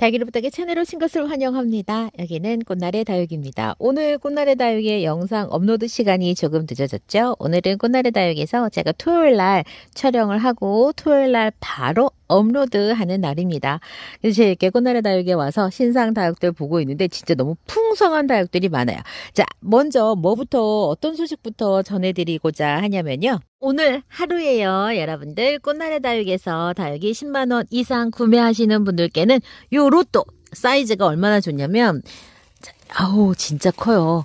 달기로부탁의 채널 오신 것을 환영합니다. 여기는 꽃날의 다육입니다. 오늘 꽃날의 다육의 영상 업로드 시간이 조금 늦어졌죠? 오늘은 꽃날의 다육에서 제가 토요일 날 촬영을 하고 토요일 날 바로 업로드하는 날입니다. 그래서 제개꽃나라 다육에 와서 신상 다육들 보고 있는데 진짜 너무 풍성한 다육들이 많아요. 자, 먼저 뭐부터 어떤 소식부터 전해드리고자 하냐면요. 오늘 하루에요. 여러분들 꽃나래 다육에서 다육이 10만 원 이상 구매하시는 분들께는 요 로또 사이즈가 얼마나 좋냐면 아우 진짜 커요.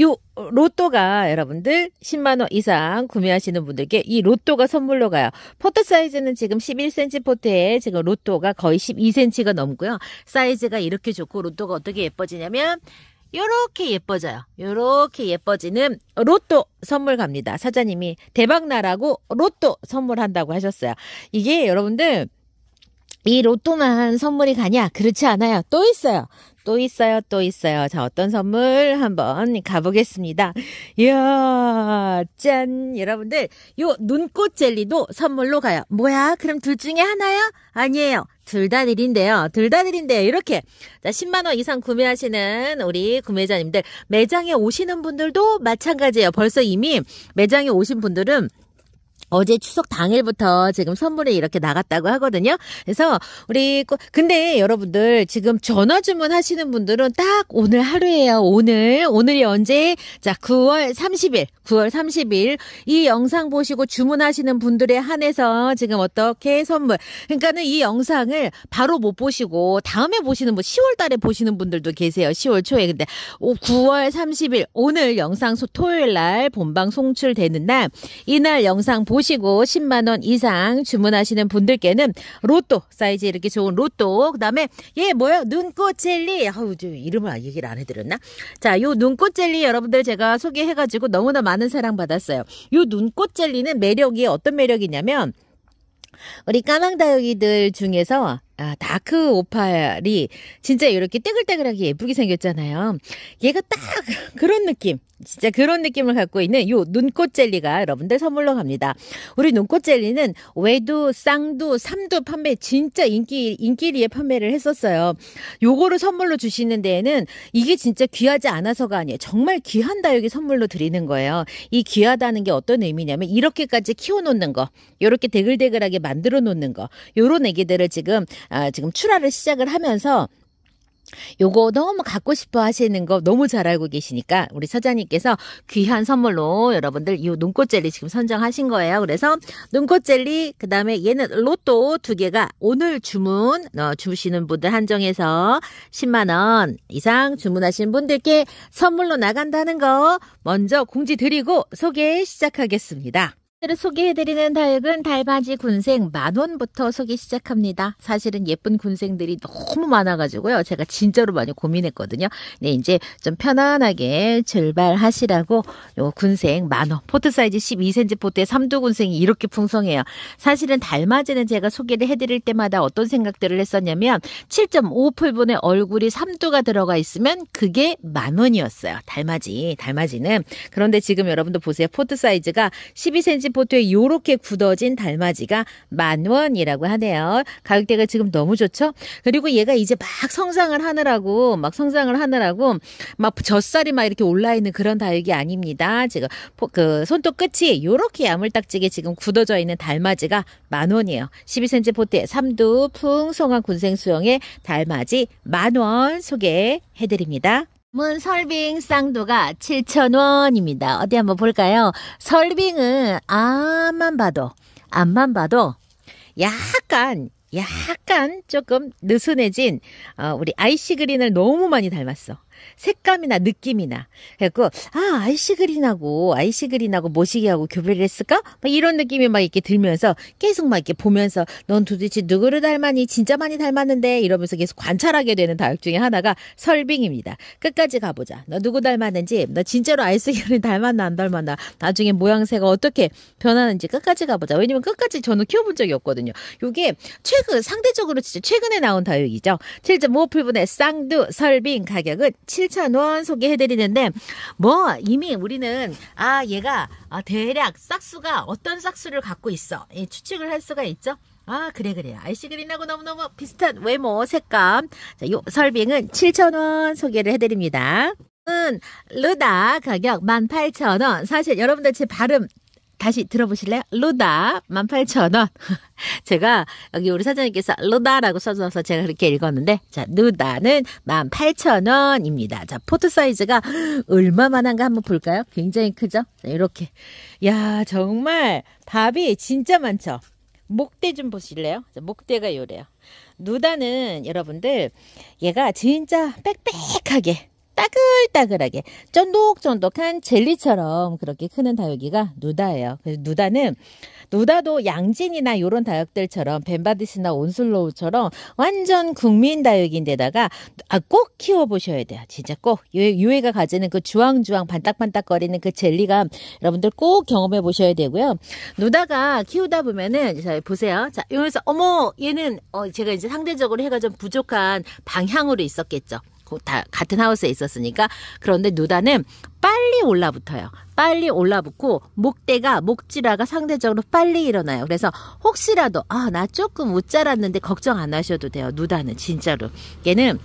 요 로또가 여러분들 10만 원 이상 구매하시는 분들께 이 로또가 선물로 가요. 포트 사이즈는 지금 11cm 포트에 지금 로또가 거의 12cm가 넘고요. 사이즈가 이렇게 좋고 로또가 어떻게 예뻐지냐면 요렇게 예뻐져요. 요렇게 예뻐지는 로또 선물 갑니다. 사장님이 대박 나라고 로또 선물한다고 하셨어요. 이게 여러분들 이 로또만 선물이 가냐? 그렇지 않아요. 또 있어요. 또 있어요, 또 있어요. 자, 어떤 선물 한번 가보겠습니다. 이야, 짠! 여러분들, 요 눈꽃 젤리도 선물로 가요. 뭐야? 그럼 둘 중에 하나요? 아니에요. 둘 다 드린데요. 둘 다 드린데요. 이렇게. 자, 10만원 이상 구매하시는 우리 구매자님들. 매장에 오시는 분들도 마찬가지예요. 벌써 이미 매장에 오신 분들은 어제 추석 당일부터 지금 선물이 이렇게 나갔다고 하거든요. 그래서 우리 근데 여러분들 지금 전화 주문하시는 분들은 딱 오늘 하루예요. 오늘 오늘이 언제? 자, 9월 30일, 9월 30일 이 영상 보시고 주문하시는 분들에 한해서 지금 어떻게 선물? 그러니까는 이 영상을 바로 못 보시고 다음에 보시는 뭐 10월 달에 보시는 분들도 계세요. 10월 초에 근데 9월 30일 오늘 영상 토요일 날 본방 송출되는 날 이날 영상 보 보시고 10만 원 이상 주문하시는 분들께는 로또 사이즈 이렇게 좋은 로또 그다음에 얘 예, 뭐야 눈꽃 젤리 아우 이름을 아, 얘기를 안 해드렸나 자 요 눈꽃 젤리 여러분들 제가 소개해가지고 너무나 많은 사랑 받았어요 요 눈꽃 젤리는 매력이 어떤 매력이냐면 우리 까망다육이들 중에서 아, 다크 오팔이 진짜 이렇게 떼글떼글하게 예쁘게 생겼잖아요. 얘가 딱 그런 느낌. 진짜 그런 느낌을 갖고 있는 요 눈꽃 젤리가 여러분들 선물로 갑니다. 우리 눈꽃 젤리는 외두, 쌍두, 삼두 판매 진짜 인기 인기리에 판매를 했었어요. 요거를 선물로 주시는 데에는 이게 진짜 귀하지 않아서가 아니에요. 정말 귀한 다 여기 선물로 드리는 거예요. 이 귀하다는 게 어떤 의미냐면 이렇게까지 키워 놓는 거. 요렇게 대글대글하게 만들어 놓는 거. 요런 애기들을 지금 아, 지금 출하를 시작을 하면서 요거 너무 갖고 싶어 하시는 거 너무 잘 알고 계시니까 우리 서장님께서 귀한 선물로 여러분들 이 눈꽃 젤리 지금 선정하신 거예요. 그래서 눈꽃 젤리 그다음에 얘는 로또 두 개가 오늘 주문 어, 주시는 분들 한정해서 10만 원 이상 주문하신 분들께 선물로 나간다는 거 먼저 공지 드리고 소개 시작하겠습니다. 오늘 소개해드리는 다육은 달바지 군생 만원부터 소개 시작합니다. 사실은 예쁜 군생들이 너무 많아가지고요. 제가 진짜로 많이 고민했거든요. 네, 이제 좀 편안하게 출발하시라고 요 군생 만원, 포트 사이즈 12cm 포트에 삼두 군생이 이렇게 풍성해요. 사실은 달맞이는 제가 소개를 해드릴 때마다 어떤 생각들을 했었냐면 7.5풀분의 얼굴이 삼두가 들어가 있으면 그게 만원이었어요. 달맞이, 달맞이는. 그런데 지금 여러분도 보세요. 포트 사이즈가 12cm 포트에 요렇게 굳어진 달맞이가 만 원이라고 하네요. 가격대가 지금 너무 좋죠? 그리고 얘가 이제 막 성장을 하느라고 막 성장을 하느라고 막 젖살이 막 이렇게 올라 있는 그런 다육이 아닙니다. 지금 그 손톱 끝이 요렇게 야물딱지게 지금 굳어져 있는 달맞이가 만 원이에요. 12cm 포트에 삼두 풍성한 군생 수영의 달맞이 만원 소개해 드립니다. 문 설빙 쌍도가 7,000원입니다. 어디 한번 볼까요? 설빙은 앞만 봐도, 앞만 봐도 약간, 약간 조금 느슨해진 어, 우리 아이시그린을 너무 많이 닮았어. 색감이나 느낌이나 그래갖고 아 아이시그린하고 아이시그린하고 모시기하고 교배를 했을까 막 이런 느낌이 막 이렇게 들면서 계속 막 이렇게 보면서 넌 도대체 누구를 닮았니 진짜 많이 닮았는데 이러면서 계속 관찰하게 되는 다육 중에 하나가 설빙입니다 끝까지 가보자 너 누구 닮았는지 너 진짜로 아이스그린 닮았나 안 닮았나 나중에 모양새가 어떻게 변하는지 끝까지 가보자 왜냐면 끝까지 저는 키워본 적이 없거든요 요게 최근 상대적으로 진짜 최근에 나온 다육이죠 7.5 5 풀분의 쌍두 설빙 가격은 7 1차 원 소개해드리는데 뭐 이미 우리는 아 얘가 아, 대략 싹수가 어떤 싹수를 갖고 있어 예, 추측을 할 수가 있죠. 아 그래 그래 아이 c 그린하고 너무너무 비슷한 외모 색감 자, 요 설빙은 7,000원 소개를 해드립니다. 은 르다 가격 18,000원 사실 여러분들 제 발음 다시 들어보실래요? 로다 18,000원. 제가 여기 우리 사장님께서 로다라고 써줘서 제가 그렇게 읽었는데 자 루다는 18,000원입니다. 자 포트 사이즈가 얼마만한가 한번 볼까요? 굉장히 크죠? 자, 이렇게 야 정말 밥이 진짜 많죠. 목대 좀 보실래요? 자, 목대가 요래요. 루다는 여러분들 얘가 진짜 빽빽하게 따글따글하게 쫀득쫀득한 젤리처럼 그렇게 크는 다육이가 누다예요. 그래서 누다는 누다도 양진이나 요런 다육들처럼 벤바디스나 온슬로우처럼 완전 국민 다육인데다가 아, 꼭 키워보셔야 돼요. 진짜 꼭. 유해가 가지는 그 주황주황 반딱반딱거리는 그 젤리감 여러분들 꼭 경험해 보셔야 되고요. 누다가 키우다 보면은 자, 보세요. 자, 여기서 어머 얘는 어, 제가 이제 상대적으로 해가 좀 부족한 방향으로 있었겠죠. 다 같은 하우스에 있었으니까 그런데 누다는 빨리 올라붙어요. 빨리 올라붙고 목대가 목지화가 상대적으로 빨리 일어나요. 그래서 혹시라도 아 나 조금 웃 자랐는데 걱정 안 하셔도 돼요. 누다는 진짜로 얘는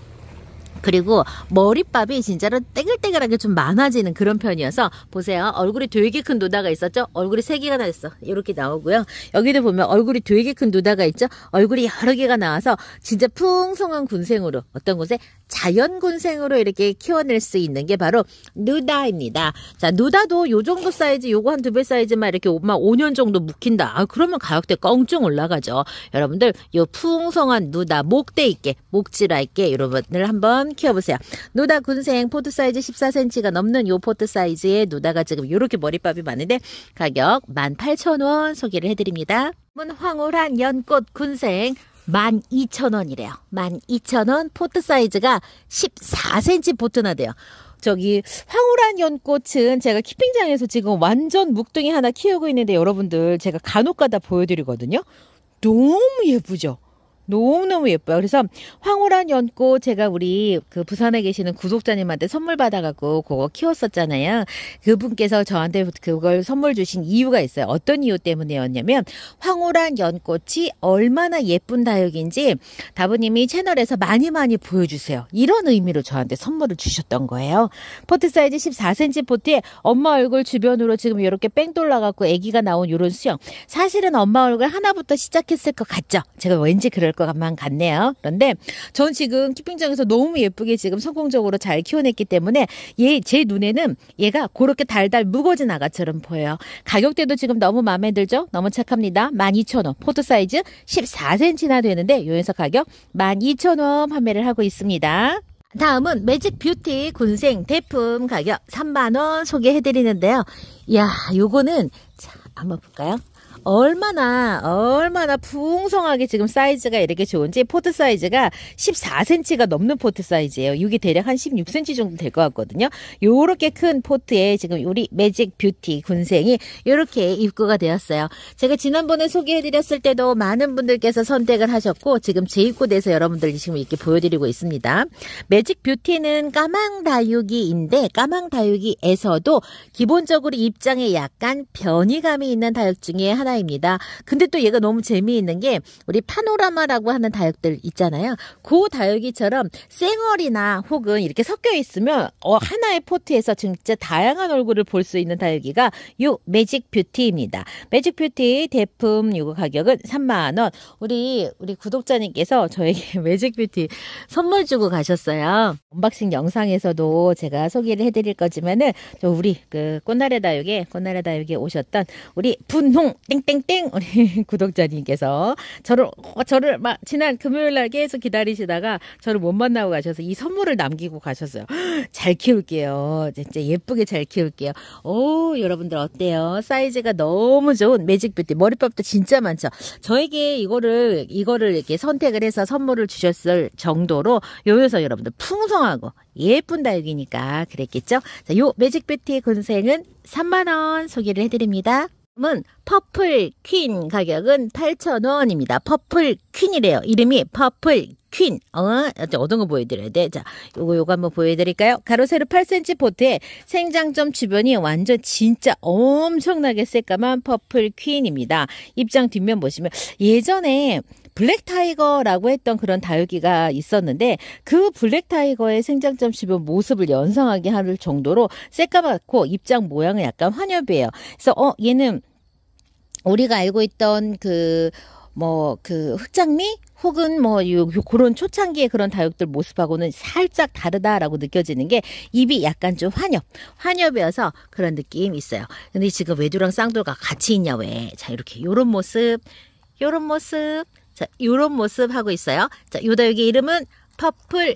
그리고 머리밥이 진짜로 땡글땡글하게 좀 많아지는 그런 편이어서 보세요. 얼굴이 되게 큰 노다가 있었죠? 얼굴이 세개가 나왔어. 이렇게 나오고요. 여기도 보면 얼굴이 되게 큰 노다가 있죠? 얼굴이 여러 개가 나와서 진짜 풍성한 군생으로 어떤 곳에 자연군생으로 이렇게 키워낼 수 있는 게 바로 누다입니다. 자, 누다도 요 정도 사이즈, 요거 한 두 배 사이즈만 이렇게 5년 정도 묵힌다. 아, 그러면 가격대 껑충 올라가죠. 여러분들 요 풍성한 누다, 목대 있게, 목질화 있게 여러분들 한번 키워보세요. 노다 군생 포트 사이즈 14cm가 넘는 요 포트 사이즈에 노다가 지금 이렇게 머리밥이 많은데 가격 18,000원 소개를 해드립니다. 황홀한 연꽃 군생 12,000원이래요. 12,000원 포트 사이즈가 14cm 포트나 돼요. 저기 황홀한 연꽃은 제가 키핑장에서 지금 완전 묵둥이 하나 키우고 있는데 여러분들 제가 간혹가다 보여드리거든요. 너무 예쁘죠? 너무너무 예뻐요. 그래서 황홀한 연꽃 제가 우리 그 부산에 계시는 구독자님한테 선물 받아갖고 그거 키웠었잖아요. 그분께서 저한테 그걸 선물 주신 이유가 있어요. 어떤 이유 때문이었냐면 황홀한 연꽃이 얼마나 예쁜 다육인지 다부님이 채널에서 많이 많이 보여주세요. 이런 의미로 저한테 선물을 주셨던 거예요. 포트 사이즈 14cm 포트에 엄마 얼굴 주변으로 지금 이렇게 뺑 돌라갖고 아기가 나온 이런 수영. 사실은 엄마 얼굴 하나부터 시작했을 것 같죠. 제가 왠지 그럴 것 것만 같네요. 그런데 전 지금 키핑장에서 너무 예쁘게 지금 성공적으로 잘 키워냈기 때문에 얘 제 눈에는 얘가 그렇게 달달 무거진 아가처럼 보여요. 가격대도 지금 너무 마음에 들죠? 너무 착합니다. 12,000원. 포트 사이즈 14cm나 되는데 요에서 가격 12,000원 판매를 하고 있습니다. 다음은 매직 뷰티 군생 대품 가격 3만원 소개해드리는데요. 이야, 요거는, 자, 한번 볼까요? 얼마나 얼마나 풍성하게 지금 사이즈가 이렇게 좋은지 포트 사이즈가 14cm가 넘는 포트 사이즈예요. 이게 대략 한 16cm 정도 될 것 같거든요. 요렇게 큰 포트에 지금 우리 매직 뷰티 군생이 이렇게 입고가 되었어요. 제가 지난번에 소개해드렸을 때도 많은 분들께서 선택을 하셨고 지금 재입고돼서 여러분들 지금 이렇게 보여드리고 있습니다. 매직 뷰티는 까망다육이인데 까망다육이에서도 기본적으로 입장에 약간 변이감이 있는 다육 중에 하나 하나입니다. 근데 또 얘가 너무 재미있는 게 우리 파노라마라고 하는 다육들 있잖아요. 그 다육이처럼 생얼이나 혹은 이렇게 섞여 있으면 어, 하나의 포트에서 진짜 다양한 얼굴을 볼 수 있는 다육이가 요 매직 뷰티입니다. 매직 뷰티 대품 요거 가격은 3만 원. 우리 우리 구독자님께서 저에게 매직 뷰티 선물 주고 가셨어요. 언박싱 영상에서도 제가 소개를 해드릴 거지만은 우리 그 꽃나래 다육에 꽃나래 다육에 오셨던 우리 분홍 땡 땡땡땡 우리 구독자님께서 저를 어, 저를 막 지난 금요일 날 계속 기다리시다가 저를 못 만나고 가셔서 이 선물을 남기고 가셨어요. 잘 키울게요. 진짜 예쁘게 잘 키울게요. 오 여러분들 어때요? 사이즈가 너무 좋은 매직 뷰티 머리법도 진짜 많죠. 저에게 이거를 이거를 이렇게 선택을 해서 선물을 주셨을 정도로 요요서 여러분들 풍성하고 예쁜 다육이니까 그랬겠죠. 자, 요 매직 뷰티 군생은 3만 원 소개를 해드립니다. 은 퍼플 퀸 가격은 8,000원입니다. 퍼플 퀸이래요. 이름이 퍼플 퀸. 어, 어떤 거 보여드려야 돼? 자, 요거, 요거 한번 보여드릴까요? 가로세로 8cm 포트에 생장점 주변이 완전 진짜 엄청나게 새까만 퍼플 퀸입니다. 입장 뒷면 보시면 예전에 블랙 타이거라고 했던 그런 다육이가 있었는데 그 블랙 타이거의 생장점 씹은 모습을 연상하게 할 정도로 새까맣고 입장 모양은 약간 환엽이에요. 그래서 어 얘는 우리가 알고 있던 그 뭐, 그, 흑장미? 혹은 뭐, 요, 요, 그런 초창기의 그런 다육들 모습하고는 살짝 다르다라고 느껴지는 게 입이 약간 좀 환엽, 환엽이어서 그런 느낌이 있어요. 근데 지금 외두랑 쌍돌과 같이 있냐, 왜. 자, 이렇게, 요런 모습, 요런 모습, 자, 요런 모습 하고 있어요. 자, 요다육의 이름은 퍼플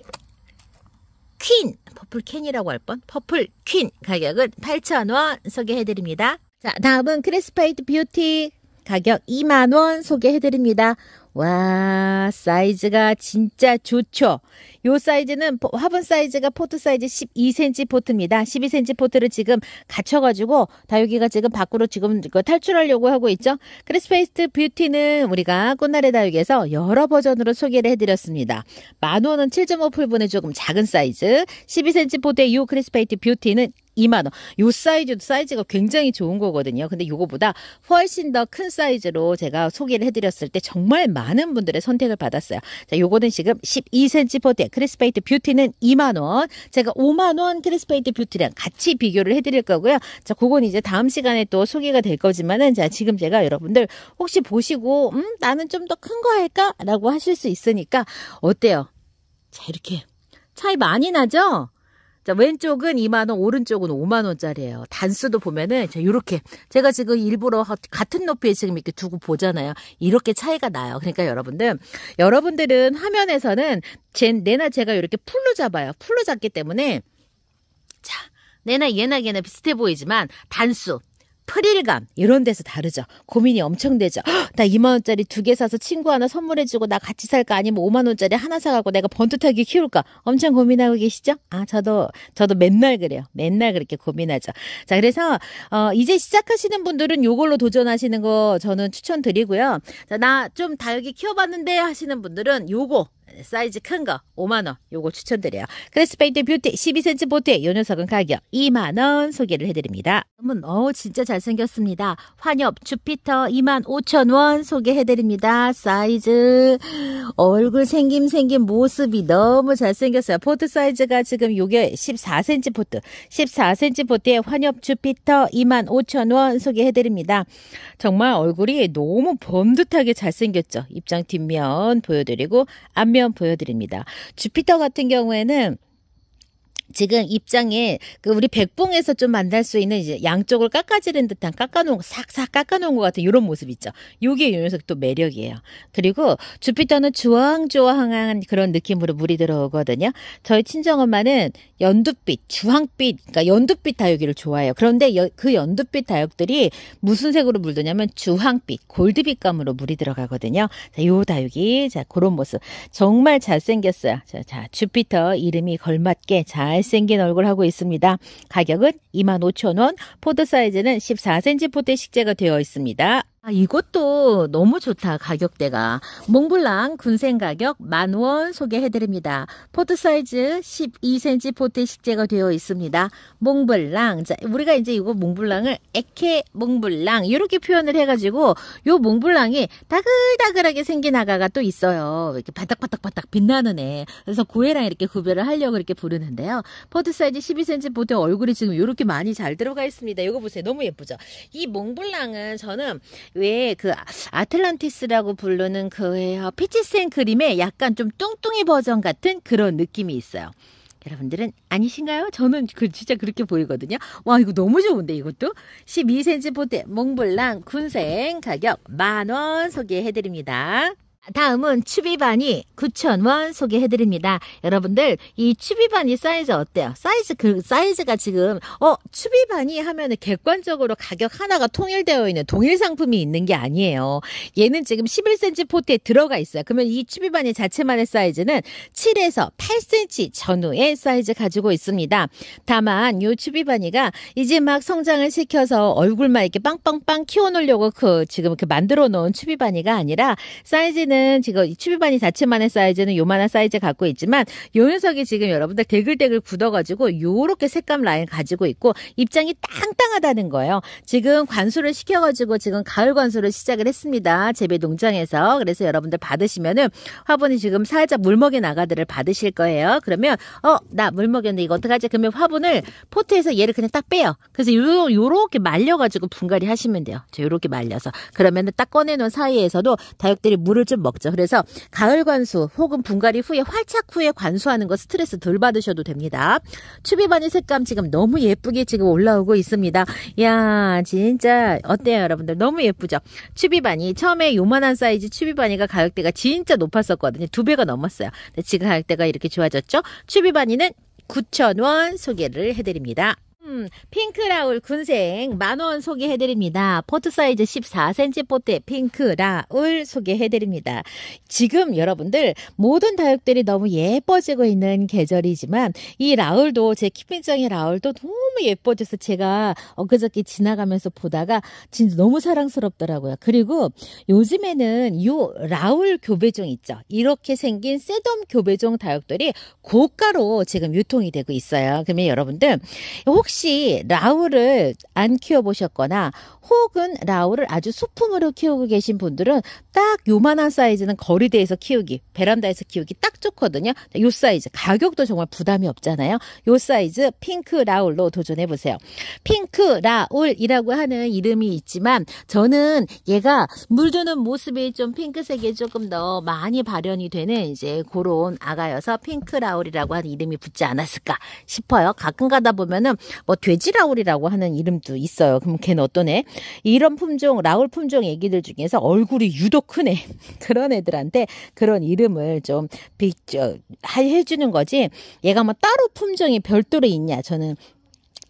퀸, 퍼플 캔이라고 할 뻔. 퍼플 퀸 가격은 8,000원 소개해드립니다. 자, 다음은 크리스파이트 뷰티 가격 2만원 소개해드립니다. 와, 사이즈가 진짜 좋죠. 요 사이즈는 화분 사이즈가 포트 사이즈 12cm 포트입니다. 12cm 포트를 지금 갖춰가지고 다육이가 지금 밖으로 지금 그 탈출하려고 하고 있죠. 크리스페이스트 뷰티는 우리가 꽃날의 다육에서 여러 버전으로 소개를 해드렸습니다. 만원은 7.5 풀분의 조금 작은 사이즈, 12cm 포트의 요 크리스페이트 뷰티는 2만 원. 요 사이즈도 사이즈가 굉장히 좋은 거거든요. 근데 요거보다 훨씬 더 큰 사이즈로 제가 소개를 해드렸을 때 정말 많은 분들의 선택을 받았어요. 자, 요거는 지금 12cm 포대 크리스페이트 뷰티는 2만 원. 제가 5만 원 크리스페이트 뷰티랑 같이 비교를 해드릴 거고요. 자, 그건 이제 다음 시간에 또 소개가 될 거지만은 자, 지금 제가 여러분들 혹시 보시고 음, 나는 좀 더 큰 거 할까라고 하실 수 있으니까 어때요? 자, 이렇게 차이 많이 나죠? 자, 왼쪽은 2만원, 오른쪽은 5만원짜리예요. 단수도 보면은, 자, 요렇게. 제가 지금 일부러 같은 높이에 지금 이렇게 두고 보잖아요. 이렇게 차이가 나요. 그러니까 여러분들, 여러분들은 화면에서는 제, 내나 제가 이렇게 풀로 잡아요. 풀로 잡기 때문에, 자, 내나 얘나 얘나 비슷해 보이지만, 단수. 프릴감 이런 데서 다르죠. 고민이 엄청 되죠. 헉, 나 2만 원짜리 두 개 사서 친구 하나 선물해주고 나 같이 살까 아니면 5만 원짜리 하나 사갖고 내가 번듯하게 키울까 엄청 고민하고 계시죠? 아 저도 저도 맨날 그래요. 맨날 그렇게 고민하죠. 자 그래서 어, 이제 시작하시는 분들은 요걸로 도전하시는 거 저는 추천드리고요. 자, 나 좀 다육이 키워봤는데 하시는 분들은 요거 사이즈 큰 거 5만원 요거 추천드려요. 크레스페인트 뷰티 12cm 보트에 요 녀석은 가격 2만원 소개를 해드립니다. 여러어 진짜 잘생겼습니다. 환엽 주피터 2만 5천원 소개해드립니다. 사이즈 얼굴 생김 생김 모습이 너무 잘생겼어요. 포트 사이즈가 지금 요게 14cm 포트 14cm 보트에 환엽 주피터 2만 5천원 소개해드립니다. 정말 얼굴이 너무 범듯하게 잘생겼죠. 입장 뒷면 보여드리고 앞면 보여드립니다. 주피터 같은 경우에는 지금 입장에 그 우리 백봉에서 좀 만날 수 있는 이제 양쪽을 깎아지른 듯한 깎아놓은 싹싹 깎아놓은 것 같은 이런 모습 있죠. 요게 요 녀석 또 매력이에요. 그리고 주피터는 주황주황한 그런 느낌으로 물이 들어오거든요. 저희 친정엄마는 연두빛, 주황빛, 그러니까 연두빛 다육이를 좋아해요. 그런데 여, 그 연두빛 다육들이 무슨 색으로 물드냐면 주황빛, 골드빛감으로 물이 들어가거든요. 자, 요 다육이 자 그런 모습 정말 잘생겼어요. 자, 자 주피터 이름이 걸맞게 잘 잘생긴 얼굴 하고 있습니다. 가격은 25,000원, 포드 사이즈는 14cm 포대 식재가 되어 있습니다. 아, 이것도 너무 좋다 가격대가 몽블랑 군생 가격 만원 소개해드립니다 포트 사이즈 12cm 포트 식재가 되어 있습니다 몽블랑 자, 우리가 이제 이거 몽블랑을 에케 몽블랑 이렇게 표현을 해가지고 요 몽블랑이 다글다글하게 생긴 아가가 또 있어요 이렇게 바닥바닥바닥 빛나는 애 그래서 고해랑 이렇게 구별을 하려고 이렇게 부르는데요 포트 사이즈 12cm 포트 얼굴이 지금 이렇게 많이 잘 들어가 있습니다 이거 보세요 너무 예쁘죠 이 몽블랑은 저는 왜그 아틀란티스라고 부르는 그 피치센 그림의 약간 좀 뚱뚱이 버전 같은 그런 느낌이 있어요. 여러분들은 아니신가요? 저는 그 진짜 그렇게 보이거든요. 와 이거 너무 좋은데 이것도 12cm 포대 몽블랑 군생 가격 만원 소개해드립니다. 다음은 추비바니 9,000원 소개해드립니다. 여러분들 이 추비바니 사이즈 어때요? 사이즈 그 사이즈가 지금 어 추비바니 하면은 객관적으로 가격 하나가 통일되어 있는 동일 상품이 있는 게 아니에요. 얘는 지금 11cm 포트에 들어가 있어요. 그러면 이 추비바니 자체만의 사이즈는 7에서 8cm 전후의 사이즈 가지고 있습니다. 다만 요 추비바니가 이제 막 성장을 시켜서 얼굴만 이렇게 빵빵빵 키워놓으려고 그 지금 그 만들어 놓은 추비바니가 아니라 사이즈는 사이즈는 지금 취미반이 자체만의 사이즈는 요만한 사이즈 갖고 있지만 요 녀석이 지금 여러분들 대글대글 굳어가지고 요렇게 색감 라인 가지고 있고 입장이 땅땅하다는 거예요. 지금 관수를 시켜가지고 지금 가을 관수를 시작을 했습니다. 재배 농장에서. 그래서 여러분들 받으시면은 화분이 지금 살짝 물먹인 나가들을 받으실 거예요. 그러면 어나 물먹였는데 이거 어떡하지? 그러면 화분을 포트에서 얘를 그냥 딱 빼요. 그래서 요, 요렇게 말려가지고 분갈이 하시면 돼요. 저 요렇게 말려서. 그러면은 딱 꺼내놓은 사이에서도 다육들이 물을 좀 먹죠. 그래서 가을 관수 혹은 분갈이 후에 활착 후에 관수하는 거 스트레스 덜 받으셔도 됩니다. 추비바늘 색감 지금 너무 예쁘게 지금 올라오고 있습니다. 야 진짜 어때요 여러분들 너무 예쁘죠? 추비바니 처음에 요만한 사이즈 추비바니가 가격대가 진짜 높았었거든요. 두 배가 넘었어요. 지금 가격대가 이렇게 좋아졌죠? 추비바니는 9,000원 소개를 해드립니다. 음, 핑크라울 군생 만원 소개해드립니다. 포트 사이즈 14cm 포트의 핑크라울 소개해드립니다. 지금 여러분들 모든 다육들이 너무 예뻐지고 있는 계절이지만 이 라울도 제 키핑장의 라울도 너무 예뻐져서 제가 엊그저께 지나가면서 보다가 진짜 너무 사랑스럽더라고요. 그리고 요즘에는 요 라울 교배종 있죠. 이렇게 생긴 세덤 교배종 다육들이 고가로 지금 유통이 되고 있어요. 그러면 여러분들 혹시 혹시 라우를 안 키워보셨거나 혹은 라우를 아주 소품으로 키우고 계신 분들은 딱 요만한 사이즈는 거리대에서 키우기, 베란다에서 키우기 딱 좋거든요. 요 사이즈, 가격도 정말 부담이 없잖아요. 요 사이즈 핑크 라울로 도전해보세요. 핑크 라울이라고 하는 이름이 있지만 저는 얘가 물드는 모습이 좀 핑크색에 조금 더 많이 발현이 되는 이제 그런 아가여서 핑크 라울이라고 하는 이름이 붙지 않았을까 싶어요. 가끔 가다 보면은 뭐 돼지 라울이라고 하는 이름도 있어요. 그럼 걔는 어떤 애? 이런 품종 라울 품종 애기들 중에서 얼굴이 유독 큰 애. 그런 애들한테 그런 이름을 좀 비, 저, 해주는 거지. 얘가 뭐 따로 품종이 별도로 있냐? 저는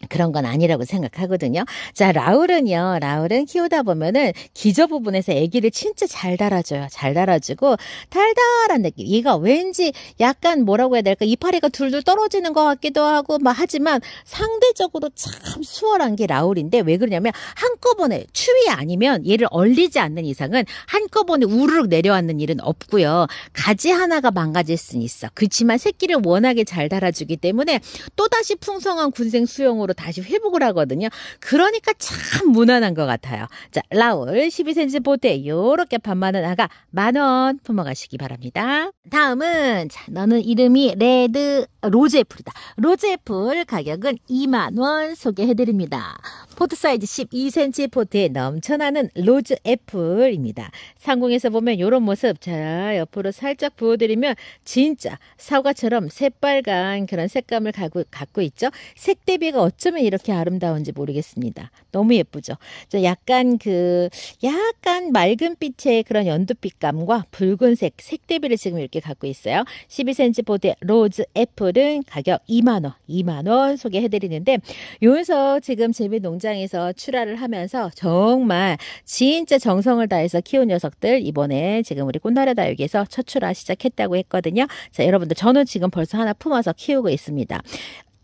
그런 건 아니라고 생각하거든요. 자, 라울은요. 라울은 키우다 보면은 기저 부분에서 아기를 진짜 잘 달아줘요. 잘 달아주고 달달한 느낌. 얘가 왠지 약간 뭐라고 해야 될까? 이파리가 둘둘 떨어지는 것 같기도 하고 막 뭐 하지만 상대적으로 참 수월한 게 라울인데 왜 그러냐면 한꺼번에 추위 아니면 얘를 얼리지 않는 이상은 한꺼번에 우르륵 내려왔는 일은 없고요. 가지 하나가 망가질 수는 있어. 그렇지만 새끼를 워낙에 잘 달아주기 때문에 또다시 풍성한 군생 수용으로 다시 회복을 하거든요. 그러니까 참 무난한 것 같아요. 자, 라울 12cm 보대 요렇게 반만 원 아가 만원 품어가시기 바랍니다. 다음은 자, 너는 이름이 레드 로제풀이다. 로제풀 가격은 2만 원 소개해드립니다. 포트 사이즈 12cm 포트에 넘쳐나는 로즈 애플입니다. 상공에서 보면 이런 모습 자 옆으로 살짝 부어드리면 진짜 사과처럼 새빨간 그런 색감을 갖고, 있죠. 색 대비가 어 어쩌면 이렇게 아름다운지 모르겠습니다. 너무 예쁘죠. 저 약간 그 약간 맑은 빛의 그런 연두빛감과 붉은색 색대비를 지금 이렇게 갖고 있어요. 12cm 보드 로즈 애플은 가격 2만 원, 2만 원 소개해 드리는데 요에서 지금 재미 농장에서 출하를 하면서 정말 진짜 정성을 다해서 키운 녀석들 이번에 지금 우리 꽃나라 다육에서 첫 출하 시작했다고 했거든요. 자, 여러분들 저는 지금 벌써 하나 품어서 키우고 있습니다.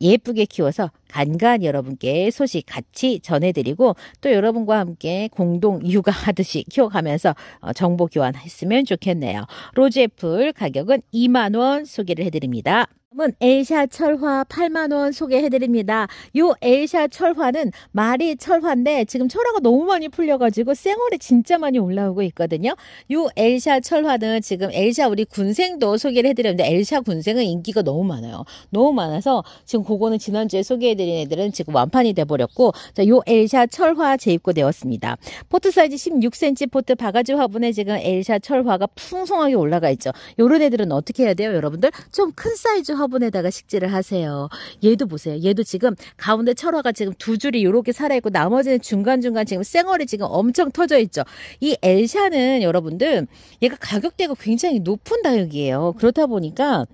예쁘게 키워서 간간 여러분께 소식 같이 전해드리고 또 여러분과 함께 공동 육아하듯이 키워가면서 어, 정보 교환했으면 좋겠네요. 로즈애플 가격은 2만원 소개를 해드립니다. 다음은 엘샤 철화 8만원 소개해드립니다. 요엘샤 철화는 말이 철화인데 지금 철화가 너무 많이 풀려가지고 쌩얼이 진짜 많이 올라오고 있거든요. 요엘샤 철화는 지금 엘샤 우리 군생도 소개를 해드렸는데 엘샤 군생은 인기가 너무 많아요. 너무 많아서 지금 그거는 지난주에 소개해드린 애들은 지금 완판이 돼버렸고 자, 요 A샤 철화 재입고되었습니다. 포트 사이즈 16cm 포트 바가지 화분에 지금 엘샤 철화가 풍성하게 올라가 있죠. 요런 애들은 어떻게 해야 돼요 여러분들? 좀 큰 사이즈 화분 화분에다가 식지를 하세요. 얘도 보세요. 얘도 지금 가운데 철화가 지금 두 줄이 이렇게 살아있고 나머지는 중간중간 지금 쌩얼이 지금 엄청 터져 있죠. 이 엘샤는 여러분들 얘가 가격대가 굉장히 높은 다육이에요. 그렇다 보니까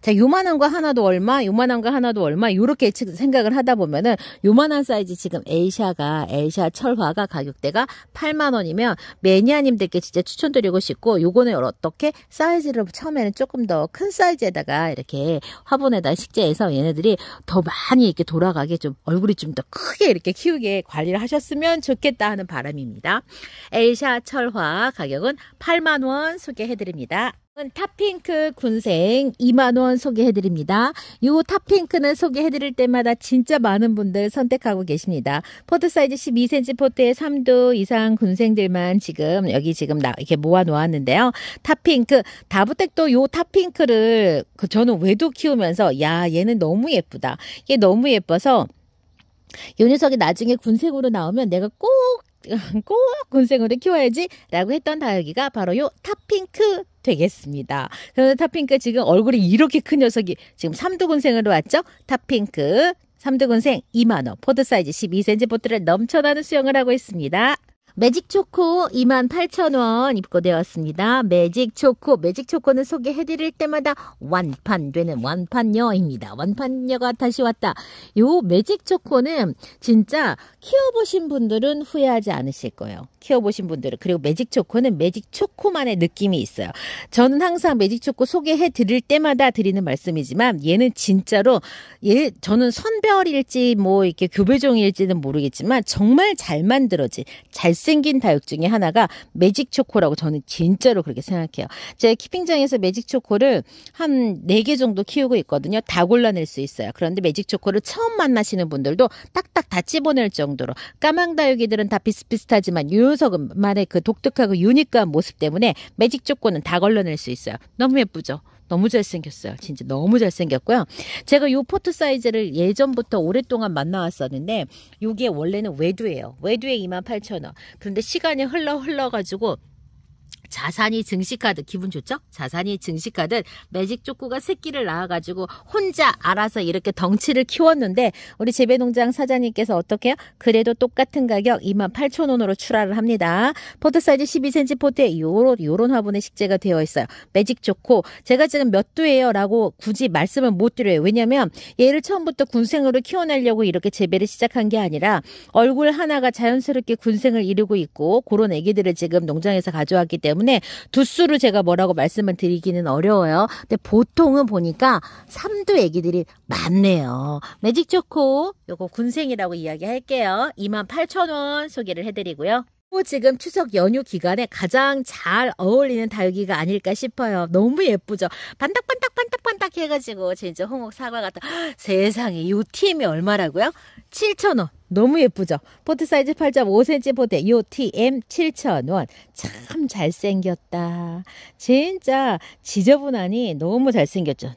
자, 요만한 거 하나도 얼마, 요만한 거 하나도 얼마, 요렇게 생각을 하다 보면은, 요만한 사이즈 지금 에이샤가, 에이샤 철화가 가격대가 8만원이면, 매니아님들께 진짜 추천드리고 싶고, 요거는 어떻게 사이즈를 처음에는 조금 더 큰 사이즈에다가 이렇게 화분에다 식재해서 얘네들이 더 많이 이렇게 돌아가게 좀, 얼굴이 좀 더 크게 이렇게 키우게 관리를 하셨으면 좋겠다 하는 바람입니다. 에이샤 철화 가격은 8만원 소개해드립니다. 탑핑크 군생 2만원 소개해드립니다. 요 탑핑크는 소개해드릴 때마다 진짜 많은 분들 선택하고 계십니다. 포트 사이즈 12cm 포트에 3도 이상 군생들만 지금 여기 지금 나, 이렇게 모아놓았는데요. 탑핑크, 다부텍도요 탑핑크를 그 저는 외도 키우면서 야, 얘는 너무 예쁘다. 얘 너무 예뻐서 요 녀석이 나중에 군생으로 나오면 내가 꼭 꼭군생으로 키워야지 라고 했던 다육이가 바로 요 탑핑크 되겠습니다. 그런데 탑핑크 지금 얼굴이 이렇게 큰 녀석이 지금 삼두군생으로 왔죠? 탑핑크 삼두군생 2만원 포드 사이즈 12cm 보트를 넘쳐나는 수영을 하고 있습니다. 매직 초코 28,000원 입고되었습니다. 매직 초코, 매직 초코는 소개해드릴 때마다 완판되는 완판녀입니다. 완판녀가 다시 왔다. 요 매직 초코는 진짜 키워보신 분들은 후회하지 않으실 거예요. 키워보신 분들은. 그리고 매직 초코는 매직 초코만의 느낌이 있어요. 저는 항상 매직 초코 소개해드릴 때마다 드리는 말씀이지만 얘는 진짜로 얘 저는 선별일지 뭐 이렇게 교배종일지는 모르겠지만 정말 잘 만들어진, 잘 잘생긴 다육 중에 하나가 매직 초코라고 저는 진짜로 그렇게 생각해요. 제 키핑장에서 매직 초코를 한4개 정도 키우고 있거든요. 다 골라낼 수 있어요. 그런데 매직 초코를 처음 만나시는 분들도 딱딱 다집어낼 정도로 까망 다육이들은 다 비슷비슷하지만 유효석만의 그 독특하고 유니크한 모습 때문에 매직 초코는 다 걸러낼 수 있어요. 너무 예쁘죠? 너무 잘생겼어요. 진짜 너무 잘생겼고요. 제가 요 포트 사이즈를 예전부터 오랫동안 만나왔었는데 요게 원래는 외두예요. 외두에 28,000원. 그런데 시간이 흘러 흘러가지고 자산이 증식하듯 기분 좋죠? 자산이 증식하듯 매직 쪼꼬가 새끼를 낳아가지고 혼자 알아서 이렇게 덩치를 키웠는데 우리 재배농장 사장님께서 어떻게 요 그래도 똑같은 가격 28,000원으로 출하를 합니다. 포트 사이즈 12cm 포트에 요런 요런 화분의 식재가 되어 있어요. 매직 좋고 제가 지금 몇 도예요? 라고 굳이 말씀을 못 드려요. 왜냐면 얘를 처음부터 군생으로 키워내려고 이렇게 재배를 시작한 게 아니라 얼굴 하나가 자연스럽게 군생을 이루고 있고 그런 애기들을 지금 농장에서 가져왔기 때문에 때문에 두수를 제가 뭐라고 말씀을 드리기는 어려워요. 근데 보통은 보니까 삼두 애기들이 많네요. 매직 초코 요거 군생이라고 이야기할게요. 28,000원 소개를 해드리고요. 지금 추석 연휴 기간에 가장 잘 어울리는 다육이가 아닐까 싶어요. 너무 예쁘죠? 반딱반딱 반딱반딱 해가지고 진짜 홍옥 사과 같다. 아, 세상에 이 TM이 얼마라고요? 7,000원. 너무 예쁘죠? 포트 사이즈 8.5cm 포대 요 TM 7,000원. 참 잘생겼다. 진짜 지저분하니 너무 잘생겼죠?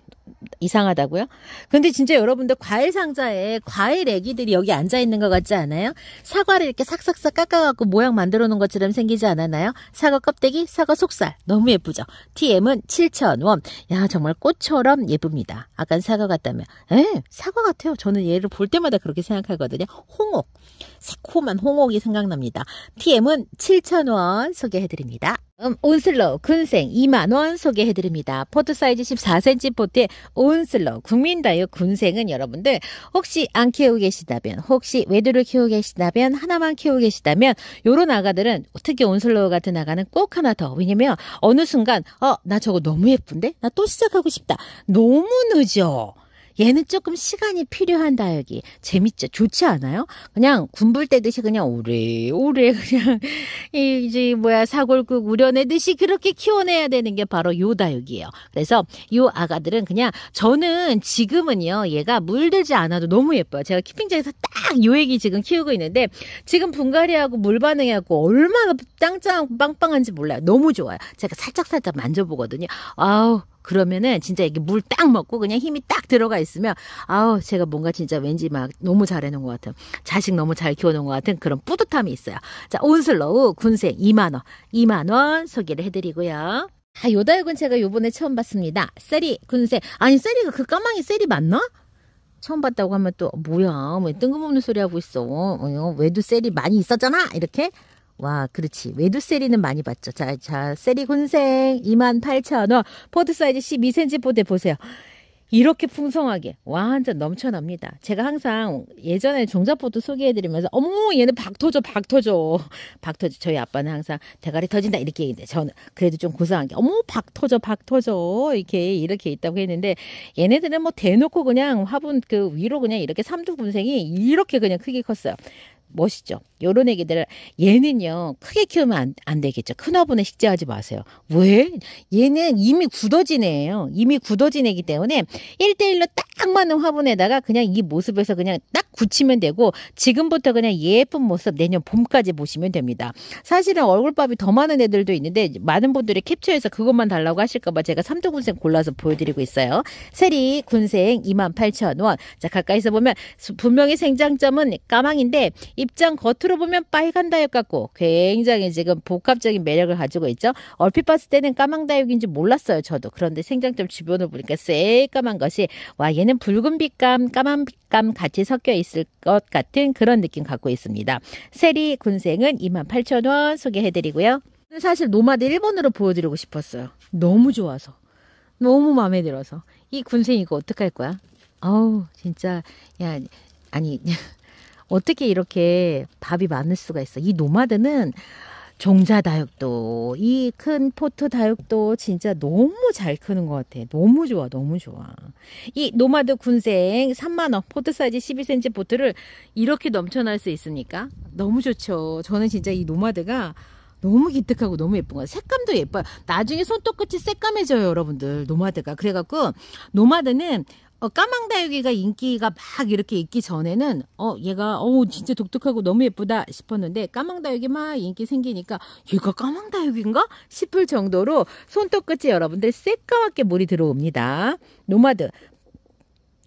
이상하다고요? 근데 진짜 여러분들 과일 상자에 과일 애기들이 여기 앉아 있는 것 같지 않아요? 사과를 이렇게 싹싹싹 깎아갖고 모양 만들어 놓은 것처럼 생기지 않았나요? 사과 껍데기, 사과 속살. 너무 예쁘죠? TM은 7,000원. 야, 정말 꽃처럼 예쁩니다. 아까 사과 같다면. 에, 예, 사과 같아요. 저는 얘를 볼 때마다 그렇게 생각하거든요. 홍옥. 새콤한 홍옥이 생각납니다. TM은 7,000원 소개해드립니다. 음, 온슬로 군생 2만원 소개해드립니다. 포트 사이즈 14cm 포트의 온슬로 국민다이어 군생은 여러분들 혹시 안 키우고 계시다면 혹시 외도를 키우고 계시다면 하나만 키우고 계시다면 요런 아가들은 특히 온슬로 같은 아가는 꼭 하나 더 왜냐면 어느 순간 어 나 저거 너무 예쁜데 나 또 시작하고 싶다 너무 늦어 얘는 조금 시간이 필요한 다육이 재밌죠 좋지 않아요 그냥 군불 때듯이 그냥 오래오래 그냥 이제 뭐야 사골국 우려내듯이 그렇게 키워내야 되는 게 바로 요 다육이에요 그래서 요 아가들은 그냥 저는 지금은요 얘가 물들지 않아도 너무 예뻐요 제가 키핑장에서 딱 요 애기 지금 키우고 있는데 지금 분갈이하고 물 반응하고 얼마나 짱짱하고 빵빵한지 몰라요 너무 좋아요 제가 살짝살짝 만져보거든요 아우 그러면은 진짜 이게 물 딱 먹고 그냥 힘이 딱 들어가 있으면 아우 제가 뭔가 진짜 왠지 막 너무 잘해놓은 것 같은 자식 너무 잘 키워놓은 것 같은 그런 뿌듯함이 있어요. 자 온슬로우 군생 2만 원 2만 원 소개를 해드리고요. 아, 요다육은 제가 요번에 처음 봤습니다. 쎄리, 군세. 아니, 쎄리가 그 까망이 쎄리 맞나? 처음 봤다고 하면 또, 뭐야, 왜 뜬금없는 소리 하고 있어. 어, 외두 쎄리 많이 있었잖아? 이렇게 와, 그렇지. 외두세리는 많이 봤죠. 자, 자, 세리 군생 28,000원. 포드 사이즈 12cm 포대 보세요. 이렇게 풍성하게 완전 넘쳐납니다. 제가 항상 예전에 종자포도 소개해드리면서 어머 얘는 박터져 박터져 박터져 저희 아빠는 항상 대가리 터진다 이렇게 얘기했는데 저는 그래도 좀 고상한 게 어머 박터져 박터져 이렇게 이렇게 있다고 했는데 얘네들은 뭐 대놓고 그냥 화분 그 위로 그냥 이렇게 삼두분생이 이렇게 그냥 크게 컸어요. 멋있죠. 요런 애기들 얘는요 크게 키우면 안, 안 되겠죠. 큰 화분에 식재하지 마세요. 왜? 얘는 이미 굳어진 애예요. 이미 굳어진 애기 때문에 1대1로 딱딱 맞는 화분에다가 그냥 이 모습에서 그냥 딱 굳히면 되고 지금부터 그냥 예쁜 모습 내년 봄까지 보시면 됩니다. 사실은 얼굴밥이 더 많은 애들도 있는데 많은 분들이 캡처해서 그것만 달라고 하실까봐 제가 삼두군생 골라서 보여드리고 있어요. 세리 군생 28,000원. 자 가까이서 보면 분명히 생장점은 까망인데 입장 겉으로 보면 빨간 다육 같고 굉장히 지금 복합적인 매력을 가지고 있죠. 얼핏 봤을 때는 까망 다육인지 몰랐어요 저도. 그런데 생장점 주변을 보니까 새까만 것이 와 얘는 안에는 붉은 빛감, 까만 빛감 같이 섞여 있을 것 같은 그런 느낌 갖고 있습니다. 세리 군생은 28,000원 소개해드리고요. 사실 노마드 일본으로 보여드리고 싶었어요. 너무 좋아서. 너무 마음에 들어서. 이 군생 이거 어떡할 거야? 어우 진짜 야 아니 어떻게 이렇게 밥이 많을 수가 있어? 이 노마드는 종자다육도 이 큰 포트 다육도 진짜 너무 잘 크는 것 같아. 너무 좋아, 너무 좋아. 이 노마드 군생 3만 원 포트 사이즈 12cm 포트를 이렇게 넘쳐날 수 있습니까? 너무 좋죠. 저는 진짜 이 노마드가 너무 기특하고 너무 예쁜 거예 색감도 예뻐요. 나중에 손톱 끝이 새까매져요, 여러분들. 노마드가. 그래갖고 노마드는 어, 까망다육이가 인기가 막 이렇게 있기 전에는 어 얘가 어 진짜 독특하고 너무 예쁘다 싶었는데 까망다육이 막 인기 생기니까 얘가 까망다육인가 싶을 정도로 손톱끝이 여러분들 새까맣게 물이 들어옵니다. 노마드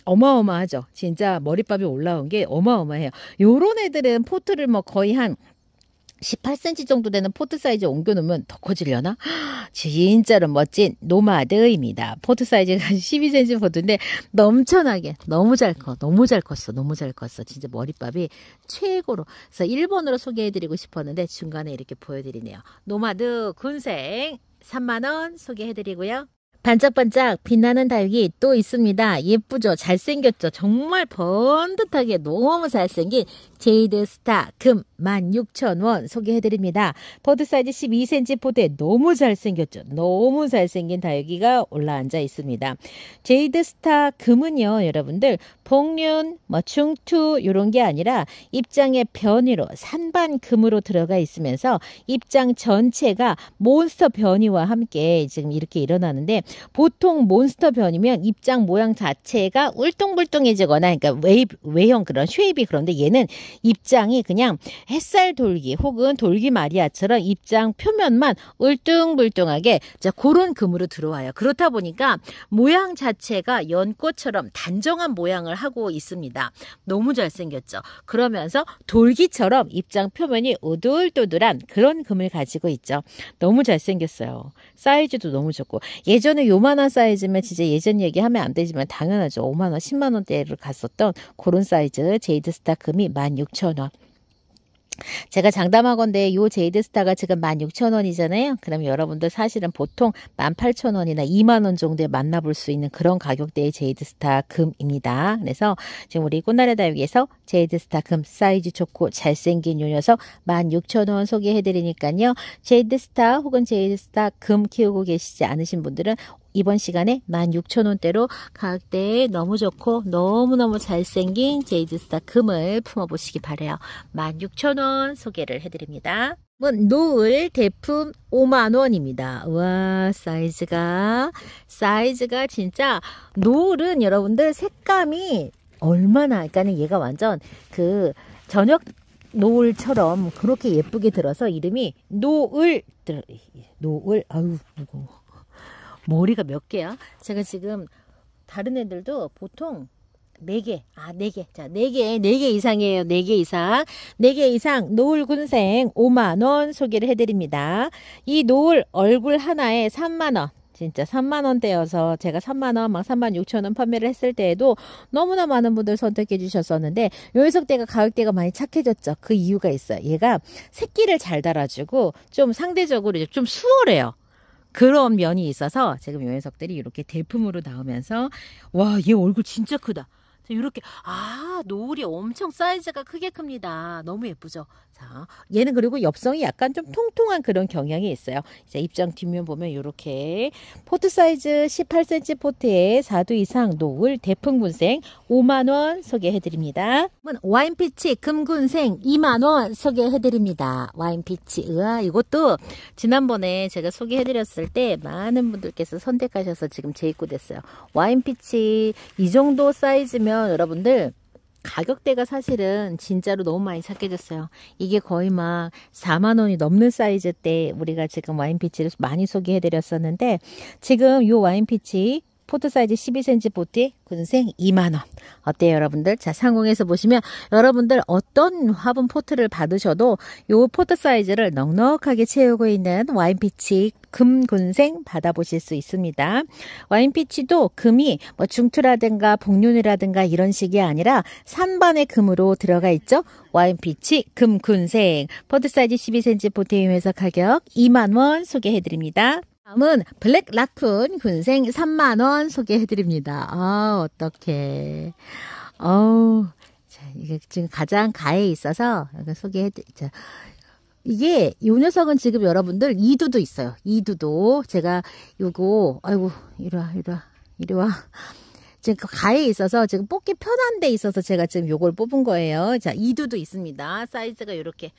어마어마하죠. 진짜 머리밥이 올라온 게 어마어마해요. 요런 애들은 포트를 뭐 거의 한 18cm 정도 되는 포트 사이즈 옮겨놓으면 더 커지려나? 진짜로 멋진 노마드입니다. 포트 사이즈가 12cm 포트인데 넘쳐나게 너무 잘 커. 너무 잘 컸어. 너무 잘 컸어. 진짜 머리밥이 최고로. 그래서 1번으로 소개해드리고 싶었는데 중간에 이렇게 보여드리네요. 노마드 군생 3만원 소개해드리고요. 반짝반짝 빛나는 다육이 또 있습니다. 예쁘죠? 잘생겼죠? 정말 번듯하게 너무 잘생긴 제이드 스타 금 16,000원 소개해드립니다. 버드 사이즈 12cm 포대 너무 잘생겼죠. 너무 잘생긴 다육이가 올라앉아 있습니다. 제이드 스타 금은요, 여러분들 복륜, 뭐 충투 이런 게 아니라 입장의 변이로 산반 금으로 들어가 있으면서 입장 전체가 몬스터 변이와 함께 지금 이렇게 일어나는데 보통 몬스터 변이면 입장 모양 자체가 울퉁불퉁해지거나 그러니까 웨이 외형 그런 쉐입이 그런데 얘는 입장이 그냥 햇살 돌기 혹은 돌기 마리아처럼 입장 표면만 울뚱불뚱하게 자, 그런 금으로 들어와요. 그렇다 보니까 모양 자체가 연꽃처럼 단정한 모양을 하고 있습니다. 너무 잘생겼죠. 그러면서 돌기처럼 입장 표면이 오돌도돌한 그런 금을 가지고 있죠. 너무 잘생겼어요. 사이즈도 너무 좋고 예전에 요만한 사이즈면 진짜 예전 얘기하면 안 되지만 당연하죠. 5만원, 10만원대를 갔었던 그런 사이즈 제이드스타 금이 16,000원. 제가 장담하건데 요 제이드스타가 지금 16,000원이잖아요. 그럼 여러분들 사실은 보통 18,000원이나 2만원 정도에 만나볼 수 있는 그런 가격대의 제이드스타 금입니다. 그래서 지금 우리 꽃나래 다육에서 제이드스타 금 사이즈 좋고 잘생긴 요 녀석 16,000원 소개해드리니까요. 제이드스타 혹은 제이드스타 금 키우고 계시지 않으신 분들은 이번 시간에 16,000원대로 가격대에 너무 좋고 너무너무 잘생긴 제이드스타 금을 품어보시기 바래요. 16,000원 소개를 해드립니다. 노을 대품 5만원입니다. 와, 사이즈가, 사이즈가 진짜, 노을은 여러분들 색감이 얼마나, 그러니까는 얘가 완전 그 저녁 노을처럼 그렇게 예쁘게 들어서 이름이 노을, 노을, 아유, 무거워. 머리가 몇 개야? 제가 지금 다른 애들도 보통 4개, 아, 4개. 자, 4개, 4개 이상이에요. 4개 이상. 4개 이상 노을 군생 5만원 소개를 해드립니다. 이 노을 얼굴 하나에 3만원. 진짜 3만원대여서 제가 3만원, 막 3만 6천원 판매를 했을 때에도 너무나 많은 분들 선택해 주셨었는데, 요일석대가 가격대가 많이 착해졌죠. 그 이유가 있어요. 얘가 새끼를 잘 달아주고, 좀 상대적으로 좀 수월해요. 그런 면이 있어서 지금 요해석들이 이렇게 대품으로 나오면서 와 얘 얼굴 진짜 크다 이렇게 아 노을이 엄청 사이즈가 크게 큽니다 너무 예쁘죠 자, 얘는 그리고 엽성이 약간 좀 통통한 그런 경향이 있어요. 이제 입장 뒷면 보면 이렇게 포트 사이즈 18cm 포트에 4두 이상 노을 대풍군생 5만원 소개해드립니다. 와인피치 금군생 2만원 소개해드립니다. 와인피치 으아 이것도 지난번에 제가 소개해드렸을 때 많은 분들께서 선택하셔서 지금 재입고됐어요. 와인피치 이 정도 사이즈면 여러분들 가격대가 사실은 진짜로 너무 많이 착해졌어요. 이게 거의 막 4만 원이 넘는 사이즈 때 우리가 지금 와인 피치를 많이 소개해드렸었는데 지금 요 와인 피치 포트 사이즈 12cm 보트에 군생 2만원. 어때요, 여러분들? 자, 상공에서 보시면 여러분들 어떤 화분 포트를 받으셔도 요 포트 사이즈를 넉넉하게 채우고 있는 와인피치 금군생 받아보실 수 있습니다. 와인피치도 금이 뭐 중투라든가 복륜이라든가 이런 식이 아니라 3반의 금으로 들어가 있죠. 와인피치 금군생 포트 사이즈 12cm 보트 유에서 가격 2만원 소개해드립니다. 다음은 블랙 라쿤 군생 3만원 소개해드립니다. 아, 어떡해. 어우, 자, 이게 지금 가장 가에 있어서 소개해드, 리 자, 이게 요 녀석은 지금 여러분들 이두도 있어요. 이두도 제가 요거 아이고 이리 와 이리 와 이리 와 지금 그 가에 있어서 지금 뽑기 편한 데 있어서 제가 지금 요걸 뽑은 거예요. 자 이두도 있습니다. 사이즈가 요렇게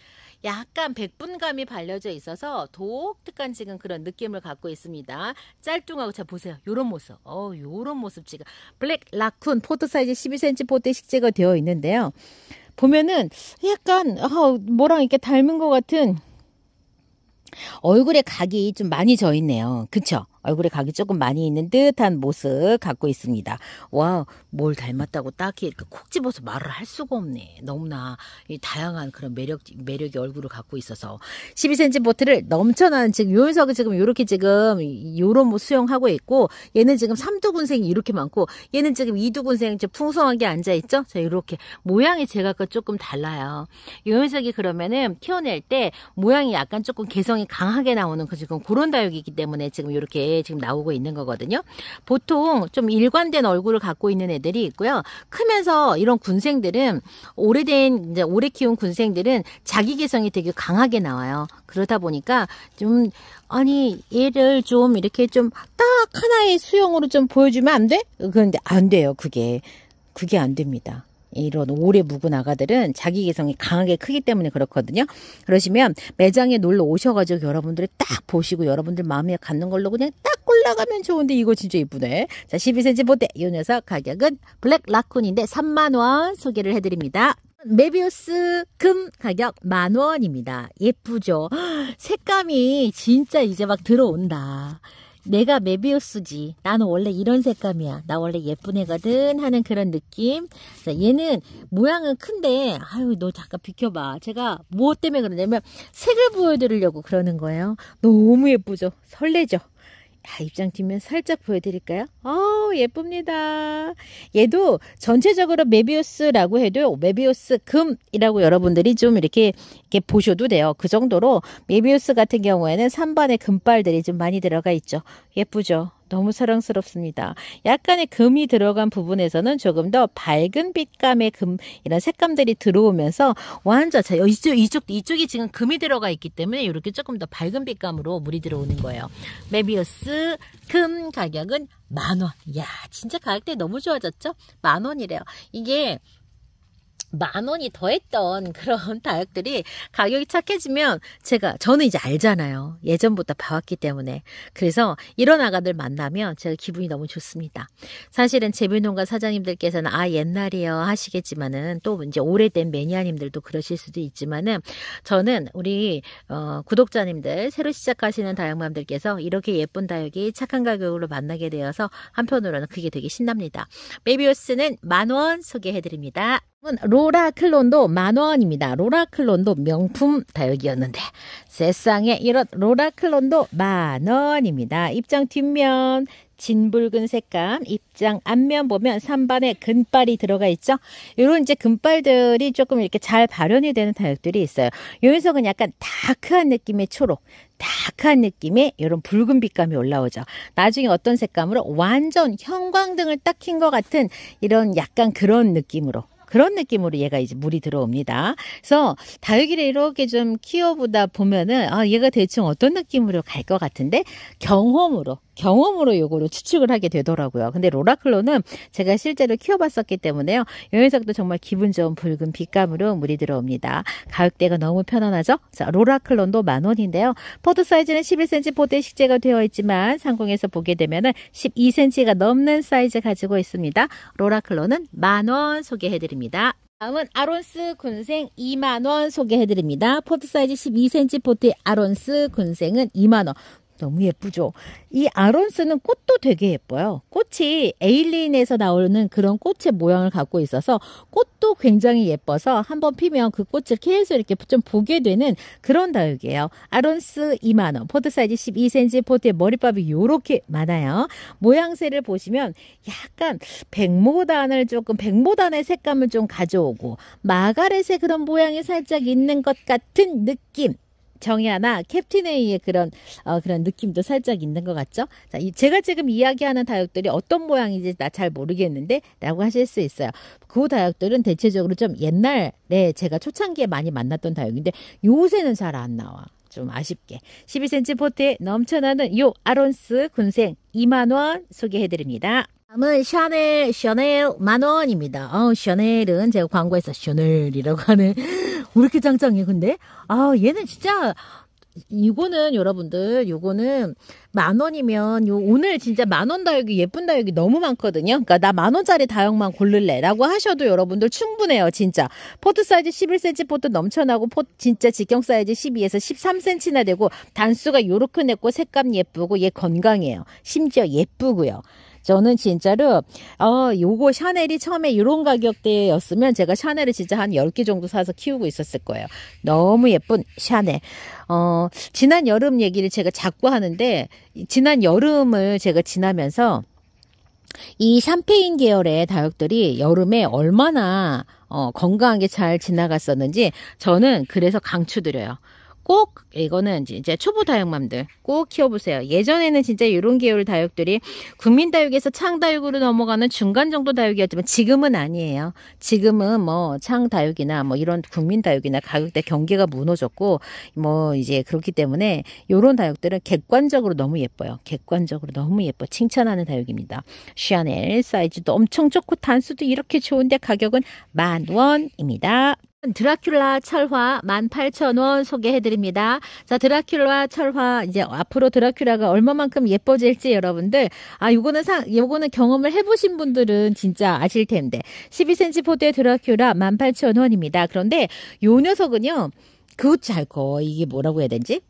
약간 백분감이 발려져 있어서 독특한 지금 그런 느낌을 갖고 있습니다. 짤뚱하고 자 보세요. 요런 모습. 어, 요런 모습 지금 블랙 라쿤 포드 사이즈 12cm 포대 식재가 되어 있는데요. 보면은 약간 어, 뭐랑 이렇게 닮은 것 같은 얼굴에 각이 좀 많이 져 있네요. 그쵸? 얼굴에 각이 조금 많이 있는 듯한 모습 갖고 있습니다. 와, 뭘 닮았다고 딱히 이렇게 콕 집어서 말을 할 수가 없네. 너무나 다양한 그런 매력, 매력의 얼굴을 갖고 있어서. 12cm 보트를 넘쳐나는 지금 요윤석이 지금 요렇게 지금 요런 뭐 수영하고 있고 얘는 지금 삼두군생이 이렇게 많고 얘는 지금 이두군생 풍성하게 앉아있죠? 자, 요렇게 모양이 제가 그 조금 달라요. 요윤석이 그러면은 키워낼 때 모양이 약간 조금 개성이 강하게 나오는 그 지금 그런 다육이기 때문에 지금 요렇게 예, 지금 나오고 있는 거거든요. 보통 좀 일관된 얼굴을 갖고 있는 애들이 있고요. 크면서 이런 군생들은 오래된 이제 오래 키운 군생들은 자기 개성이 되게 강하게 나와요. 그러다 보니까 좀 아니 얘를 좀 이렇게 좀 딱 하나의 수영으로 좀 보여주면 안 돼? 그런데 안 돼요. 그게 그게 안 됩니다. 이런 오래 묵은 아가들은 자기 개성이 강하게 크기 때문에 그렇거든요. 그러시면 매장에 놀러 오셔가지고 여러분들이 딱 보시고 여러분들 마음에 갖는 걸로 그냥 딱 골라가면 좋은데 이거 진짜 이쁘네. 자, 12cm 보대 이 녀석 가격은 블랙 라쿤인데 3만원 소개를 해드립니다. 메비우스 금 가격 만 원입니다. 예쁘죠? 색감이 진짜 이제 막 들어온다. 내가 메비우스지. 나는 원래 이런 색감이야. 나 원래 예쁜 애거든 하는 그런 느낌. 자, 얘는 모양은 큰데 아유 너 잠깐 비켜봐. 제가 무엇 때문에 그러냐면 색을 보여드리려고 그러는 거예요. 너무 예쁘죠? 설레죠? 아, 입장 뒷면 살짝 보여드릴까요? 어, 예쁩니다. 얘도 전체적으로 메비우스라고 해도 메비우스 금이라고 여러분들이 좀 이렇게, 이렇게 보셔도 돼요. 그 정도로 메비우스 같은 경우에는 3번의 금발들이 좀 많이 들어가 있죠. 예쁘죠? 너무 사랑스럽습니다. 약간의 금이 들어간 부분에서는 조금 더 밝은 빛감의 금 이런 색감들이 들어오면서 완전 자 이쪽 이쪽 이쪽이 지금 금이 들어가 있기 때문에 이렇게 조금 더 밝은 빛감으로 물이 들어오는 거예요. 메비우스 금 가격은 만 원. 야 진짜 가격대 너무 좋아졌죠? 만 원이래요. 이게 만 원이 더 했던 그런 다육들이 가격이 착해지면 제가 저는 이제 알잖아요. 예전부터 봐왔기 때문에. 그래서 이런 아가들 만나면 제가 기분이 너무 좋습니다. 사실은 재배농가 사장님들께서는 아 옛날이요 하시겠지만은 또 이제 오래된 매니아님들도 그러실 수도 있지만은 저는 우리 어, 구독자님들 새로 시작하시는 다육맘들께서 이렇게 예쁜 다육이 착한 가격으로 만나게 되어서 한편으로는 그게 되게 신납니다. 메비오스는 만원 소개해드립니다. 로라 클론도 만원입니다. 로라 클론도 명품 다육이었는데 세상에 이런 로라 클론도 만원입니다. 입장 뒷면 진붉은 색감, 입장 앞면 보면 3반에 금발이 들어가 있죠. 이런 이제 금발들이 조금 이렇게 잘 발현이 되는 다육들이 있어요. 요인석은 약간 다크한 느낌의 초록, 다크한 느낌의 이런 붉은 빛감이 올라오죠. 나중에 어떤 색감으로 완전 형광등을 딱 킨 것 같은 이런 약간 그런 느낌으로 그런 느낌으로 얘가 이제 물이 들어옵니다. 그래서 다육이를 이렇게 좀 키워보다 보면은 아 얘가 대충 어떤 느낌으로 갈 것 같은데 경험으로 경험으로 요거를 추측을 하게 되더라고요. 근데 로라클로는 제가 실제로 키워봤었기 때문에요. 영 녀석도 정말 기분 좋은 붉은 빛감으로 물이 들어옵니다. 가격대가 너무 편안하죠? 자, 로라클론도 만원인데요. 포드 사이즈는 11cm 포대 식재가 되어 있지만 상공에서 보게 되면 12cm가 넘는 사이즈 가지고 있습니다. 로라클론은 만원 소개해드립니다. 다음은 아론스 군생 2만원 소개해드립니다. 포드 사이즈 12cm 포트 의 아론스 군생은 2만원. 너무 예쁘죠. 이 아론스는 꽃도 되게 예뻐요. 꽃이 에일리인에서 나오는 그런 꽃의 모양을 갖고 있어서 꽃도 굉장히 예뻐서 한번 피면 그 꽃을 계속 이렇게 좀 보게 되는 그런 다육이에요. 아론스 2만원, 포드 사이즈 12cm 포트의 머리밥이 요렇게 많아요. 모양새를 보시면 약간 백모단을 조금 백모단의 색감을 좀 가져오고 마가렛의 그런 모양이 살짝 있는 것 같은 느낌. 정의하나 캡틴 A의 그런 어, 그런 느낌도 살짝 있는 것 같죠. 자, 이, 제가 지금 이야기하는 다육들이 어떤 모양인지 나 잘 모르겠는데라고 하실 수 있어요. 그 다육들은 대체적으로 좀 옛날에 제가 초창기에 많이 만났던 다육인데 요새는 잘 안 나와. 좀 아쉽게 12cm 포트에 넘쳐나는 요 아론스 군생 2만원 소개해드립니다. 다음은 샤넬, 샤넬 만원입니다. 어, 샤넬은 제가 광고에서 샤넬이라고 하는, 왜 이렇게 짱짱해, 근데? 아, 얘는 진짜, 이거는 여러분들, 요거는 만 원이면 요 오늘 진짜 만원 다육이 예쁜 다육이 너무 많거든요. 그러니까 나만 원짜리 다육만 고를래라고 하셔도 여러분들 충분해요, 진짜. 포트 사이즈 11cm 포트 넘쳐나고 포 진짜 직경 사이즈 12에서 13cm나 되고 단수가 요렇게 냈고 색감 예쁘고 얘 건강해요. 심지어 예쁘고요. 저는 진짜로 어 요거 샤넬이 처음에 이런 가격대였으면 제가 샤넬을 진짜 한 10개 정도 사서 키우고 있었을 거예요. 너무 예쁜 샤넬. 어 지난 여름 얘기를 제가 자꾸 하는데 지난 여름을 제가 지나면서 이 샴페인 계열의 다육들이 여름에 얼마나 어, 건강하게 잘 지나갔었는지 저는 그래서 강추드려요. 꼭 이거는 이제 초보 다육맘들 꼭 키워보세요. 예전에는 진짜 이런 계열 다육들이 국민 다육에서 창 다육으로 넘어가는 중간 정도 다육이었지만 지금은 아니에요. 지금은 뭐 창 다육이나 뭐 이런 국민 다육이나 가격대 경계가 무너졌고 뭐 이제 그렇기 때문에 이런 다육들은 객관적으로 너무 예뻐요. 객관적으로 너무 예뻐 칭찬하는 다육입니다. 샤넬 사이즈도 엄청 좋고 단수도 이렇게 좋은데 가격은 만 원입니다. 드라큘라 철화 18,000원 소개해드립니다. 자, 드라큘라 철화, 이제 앞으로 드라큘라가 얼마만큼 예뻐질지 여러분들, 아, 요거는 상, 요거는 경험을 해보신 분들은 진짜 아실 텐데. 12cm 포대 드라큘라 18,000원입니다. 그런데 요 녀석은요, 그잘 거, 이게 뭐라고 해야 되지? 는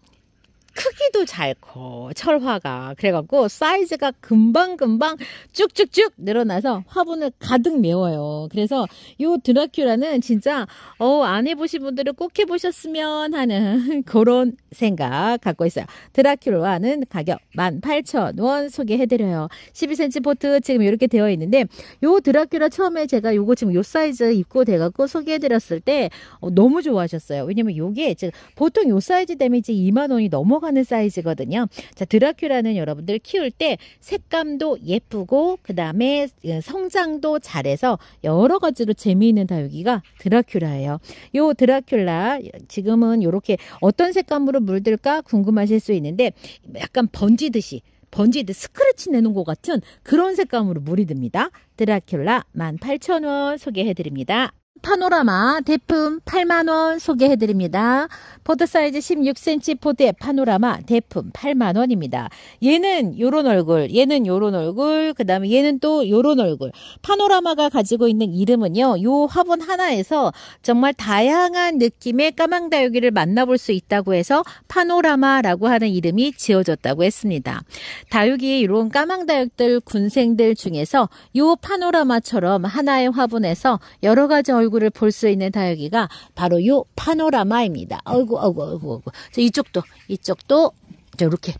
크기도 잘 커, 철화가. 그래갖고 사이즈가 금방금방 쭉쭉쭉 늘어나서 화분을 가득 메워요. 그래서 이 드라큘라는 진짜, 어, 안 해보신 분들은 꼭 해보셨으면 하는 그런 생각 갖고 있어요. 드라큘라는 가격 18,000원 소개해드려요. 12cm 포트 지금 이렇게 되어 있는데, 이 드라큘라 처음에 제가 요거 지금 요 사이즈 입고 돼갖고 소개해드렸을 때 어, 너무 좋아하셨어요. 왜냐면 요게 지금 보통 요 사이즈 되면 이제 2만원이 넘어 들어가는 사이즈거든요. 자, 드라큘라는 여러분들 키울 때 색감도 예쁘고 그다음에 예, 성장도 잘해서 여러 가지로 재미있는 다육이가 드라큘라예요. 요 드라큘라 지금은 이렇게 어떤 색감으로 물들까 궁금하실 수 있는데 약간 번지듯이 번지듯 스크래치 내놓은 것 같은 그런 색감으로 물이 듭니다. 드라큘라 18,000원 소개해드립니다. 파노라마 대품 8만원 소개해드립니다. 포드 사이즈 16cm 포드의 파노라마 대품 8만원입니다. 얘는 요런 얼굴, 얘는 요런 얼굴, 그 다음에 얘는 또 요런 얼굴. 파노라마가 가지고 있는 이름은요, 요 화분 하나에서 정말 다양한 느낌의 까망다육이를 만나볼 수 있다고 해서 파노라마라고 하는 이름이 지어졌다고 했습니다. 다육이 이런 까망다육들 군생들 중에서 요 파노라마처럼 하나의 화분에서 여러 가지 얼굴 얼굴을 볼 수 있는 다육이가 바로 요 파노라마입니다. 아이고, 아이고, 아이고, 아이고. 자, 이쪽도, 이쪽도, 이렇게.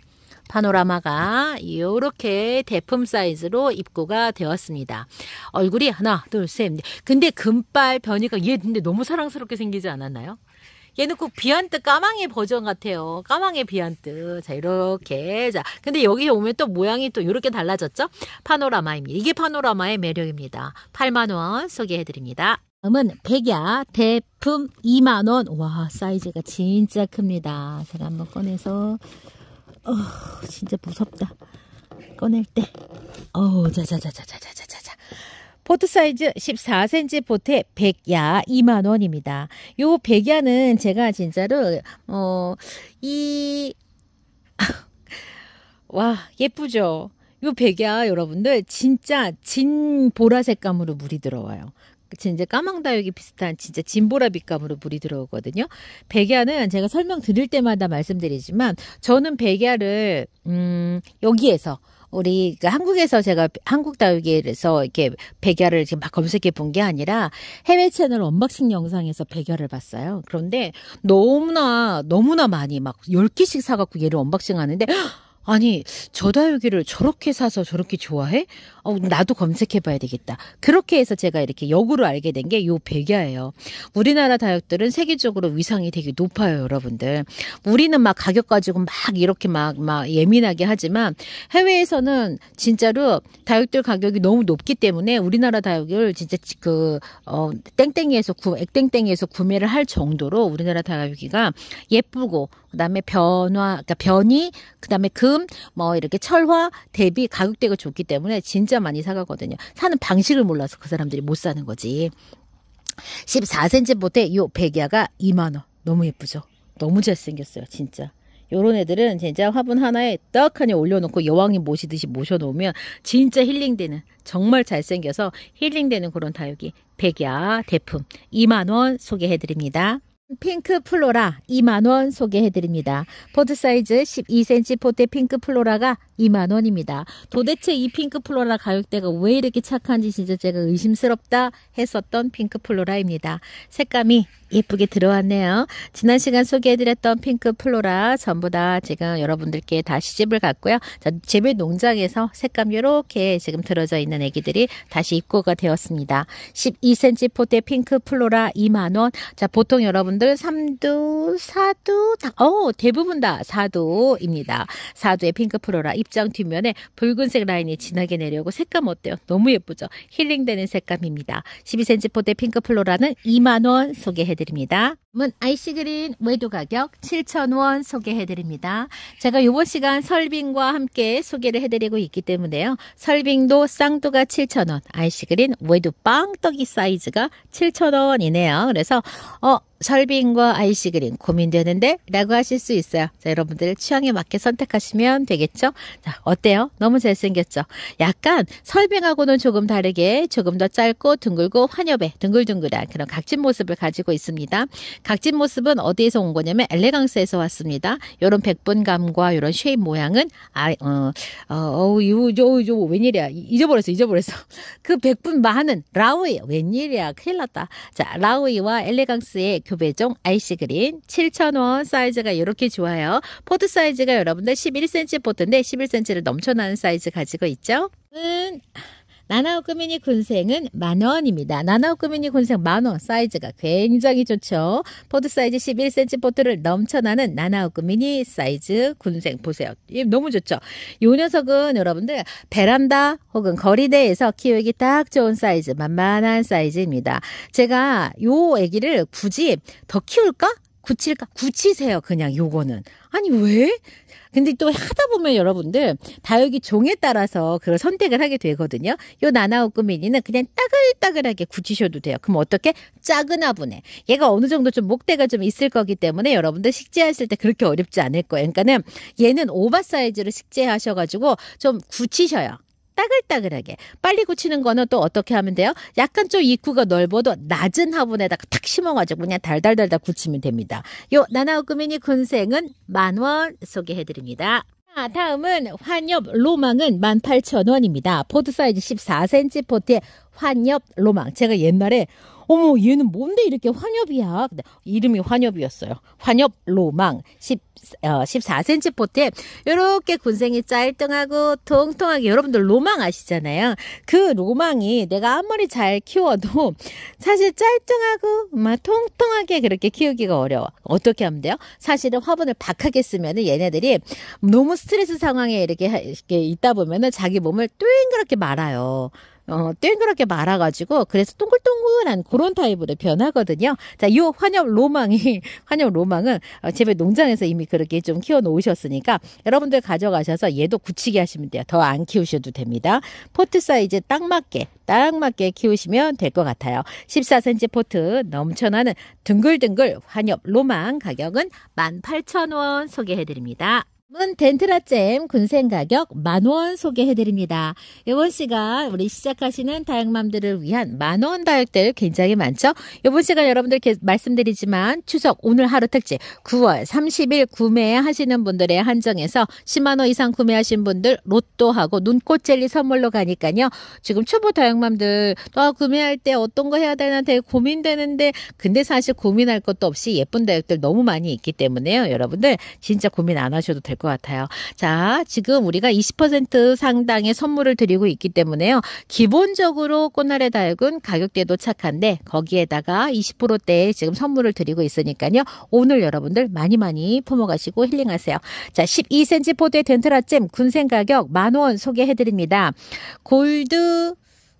파노라마가 이렇게 대품 사이즈로 입고가 되었습니다. 얼굴이 하나, 둘, 셋. 근데 금발 변이가 얘 근데 너무 사랑스럽게 생기지 않았나요? 얘는 꼭 비안뜨 까망의 버전 같아요. 까망의 비안뜨. 자, 이렇게. 자, 근데 여기 오면 또 모양이 또 이렇게 달라졌죠? 파노라마입니다. 이게 파노라마의 매력입니다. 8만원 소개해드립니다. 다음은 백야 대품 2만원. 와, 사이즈가 진짜 큽니다. 제가 한번 꺼내서, 어, 진짜 무섭다. 꺼낼 때. 어우, 자자자자자자자자자. 포트 사이즈 14cm 포트에 백야 2만원입니다. 요 백야는 제가 진짜로, 어, 이, 와, 예쁘죠? 요 백야 여러분들 진짜 진 보라색감으로 물이 들어와요. 이제 까망다육이 비슷한 진짜 진보라빛감으로 물이 들어오거든요. 백야는 제가 설명 드릴 때마다 말씀드리지만 저는 백야를 음 여기에서 우리 그 한국에서 제가 한국 다육에서 이렇게 백야를 지금 막 검색해 본 게 아니라 해외 채널 언박싱 영상에서 백야를 봤어요. 그런데 너무나 너무나 많이 막1 0개씩 사갖고 얘를 언박싱 하는데 아니 저다육이를 저렇게 사서 저렇게 좋아해? 어, 나도 검색해봐야 되겠다. 그렇게 해서 제가 이렇게 역으로 알게 된 게요 백야예요. 우리나라 다육들은 세계적으로 위상이 되게 높아요, 여러분들. 우리는 막 가격 가지고 막 이렇게 막 막 예민하게 하지만 해외에서는 진짜로 다육들 가격이 너무 높기 때문에 우리나라 다육을 진짜 그 어, 땡땡이에서 구 액땡땡이에서 구매를 할 정도로 우리나라 다육이가 예쁘고 그다음에 변화, 그러니까 변이, 그다음에 그 금, 음, 뭐 이렇게 철화 대비 가격대가 좋기 때문에 진짜 많이 사가거든요. 사는 방식을 몰라서 그 사람들이 못 사는 거지. 14cm 보테 요 백야가 2만원. 너무 예쁘죠? 너무 잘생겼어요, 진짜. 요런 애들은 진짜 화분 하나에 떡하니 올려놓고 여왕님 모시듯이 모셔놓으면 진짜 힐링되는 정말 잘생겨서 힐링되는 그런 다육이 백야 대품 2만원 소개해드립니다. 핑크 플로라 2만원 소개해드립니다. 포드 사이즈 12cm 포대 핑크 플로라가 2만원입니다. 도대체 이 핑크 플로라 가격대가 왜 이렇게 착한지 진짜 제가 의심스럽다 했었던 핑크 플로라입니다. 색감이 예쁘게 들어왔네요. 지난 시간 소개해드렸던 핑크 플로라 전부 다 지금 여러분들께 다 시집을 갔고요. 자, 재배 농장에서 색감 이렇게 지금 들어져 있는 애기들이 다시 입고가 되었습니다. 12cm 포대 핑크 플로라 2만원. 자, 보통 여러분들 3두, 4두, 다, 어, 대부분 다 4두입니다. 4두의 핑크 플로라 입장 뒷면에 붉은색 라인이 진하게 내려오고 색감 어때요? 너무 예쁘죠? 힐링되는 색감입니다. 12cm 포대 핑크 플로라는 2만원 소개해드립니다. 드립니다 문이 c 그린 외도 가격 7,000원 소개해드립니다. 제가 이번 시간 설빙과 함께 소개를 해드리고 있기 때문에요. 설빙도 쌍두가 7,000원, IC그린 외도 빵떡이 사이즈가 7,000원이네요. 그래서 어 설빙과 아이시그린 고민되는데 라고 하실 수 있어요. 자, 여러분들 취향에 맞게 선택하시면 되겠죠? 자, 어때요? 너무 잘생겼죠? 약간 설빙하고는 조금 다르게 조금 더 짧고 둥글고 환엽에 둥글둥글한 그런 각진 모습을 가지고 있습니다. 각진 모습은 어디에서 온 거냐면 엘레강스에서 왔습니다. 이런 백분감과 이런 쉐입 모양은 아, 어, 어, 어, 이거, 이거, 이 웬일이야. 잊어버렸어, 잊어버렸어. 그 백분 많은 라우이. 웬일이야. 큰일 났다. 자, 라우이와 엘레강스의 교배종 아이시 그린 7,000원 사이즈가 이렇게 좋아요. 포드 사이즈가 여러분들 11cm 포트인데 11cm를 넘쳐나는 사이즈 가지고 있죠. 음. 나나오꾸 미니 군생은 만원입니다. 나나오꾸 미니 군생 만원 사이즈가 굉장히 좋죠. 포드 사이즈 11cm 포트를 넘쳐나는 나나오꾸 미니 사이즈 군생 보세요. 너무 좋죠. 이 녀석은 여러분들 베란다 혹은 거리대에서 키우기 딱 좋은 사이즈 만만한 사이즈입니다. 제가 요 애기를 굳이 더 키울까? 굳힐까? 굳히세요 그냥 요거는. 아니 왜? 근데 또 하다 보면 여러분들 다육이 종에 따라서 그걸 선택을 하게 되거든요. 요 나나오꾸미니는 그냥 따글따글하게 굳히셔도 돼요. 그럼 어떻게? 짜그나분에 얘가 어느 정도 좀 목대가 좀 있을 거기 때문에 여러분들 식재하실 때 그렇게 어렵지 않을 거예요. 그러니까는 얘는 오버 사이즈로 식재하셔가지고 좀 굳히셔요. 따글따글하게 빨리 굳히는 거는 또 어떻게 하면 돼요? 약간 좀 입구가 넓어도 낮은 화분에다가 탁 심어가지고 그냥 달달달달 굳히면 됩니다. 요나나우꾸미니 군생은 만원 소개해드립니다. 아, 다음은 환엽 로망은 18,000원입니다. 포드 사이즈 14cm 포트의 환엽 로망. 제가 옛날에 어머 얘는 뭔데 이렇게 환엽이야. 근데 이름이 환엽이었어요. 환엽 로망 10, 어, 14cm 포트에 이렇게 군생이 짤뚱하고 통통하게 여러분들 로망 아시잖아요. 그 로망이 내가 아무리 잘 키워도 사실 짤뚱하고 막 통통하게 그렇게 키우기가 어려워. 어떻게 하면 돼요? 사실은 화분을 박하게 쓰면 은 얘네들이 너무 스트레스 상황에 이렇게, 이렇게 있다 보면은 자기 몸을 뚱그랗게 말아요. 어, 땡그랗게 말아가지고 그래서 동글동글한 그런 타입으로 변하거든요. 자, 이 환엽 로망이 환엽 로망은 집에 어, 농장에서 이미 그렇게 좀 키워놓으셨으니까 여러분들 가져가셔서 얘도 굳히게 하시면 돼요. 더 안 키우셔도 됩니다. 포트 사이즈 딱 맞게 딱 맞게 키우시면 될 것 같아요. 14cm 포트 넘쳐나는 둥글둥글 환엽 로망 가격은 18,000원 소개해드립니다. 문 덴트라잼 군생 가격 만원 소개해드립니다. 요번 시간 우리 시작하시는 다육맘들을 위한 만원 다육들 굉장히 많죠. 요번 시간 여러분들께 말씀드리지만 추석 오늘 하루 특집 9월 30일 구매하시는 분들의 한정에서 10만 원 이상 구매하신 분들 로또하고 눈꽃 젤리 선물로 가니까요. 지금 초보 다육맘들 또 아, 구매할 때 어떤 거 해야 되나 되게 고민되는데 근데 사실 고민할 것도 없이 예쁜 다육들 너무 많이 있기 때문에요. 여러분들 진짜 고민 안 하셔도 될 것 같아요. 것 같아요. 자, 지금 우리가 20% 상당의 선물을 드리고 있기 때문에요. 기본적으로 꽃날의 다육은 가격대도 착한데 거기에다가 20%대에 지금 선물을 드리고 있으니까요. 오늘 여러분들 많이 많이 품어가시고 힐링하세요. 자, 12cm 포드의 덴트라잼 군생 가격 만원 소개해드립니다. 골드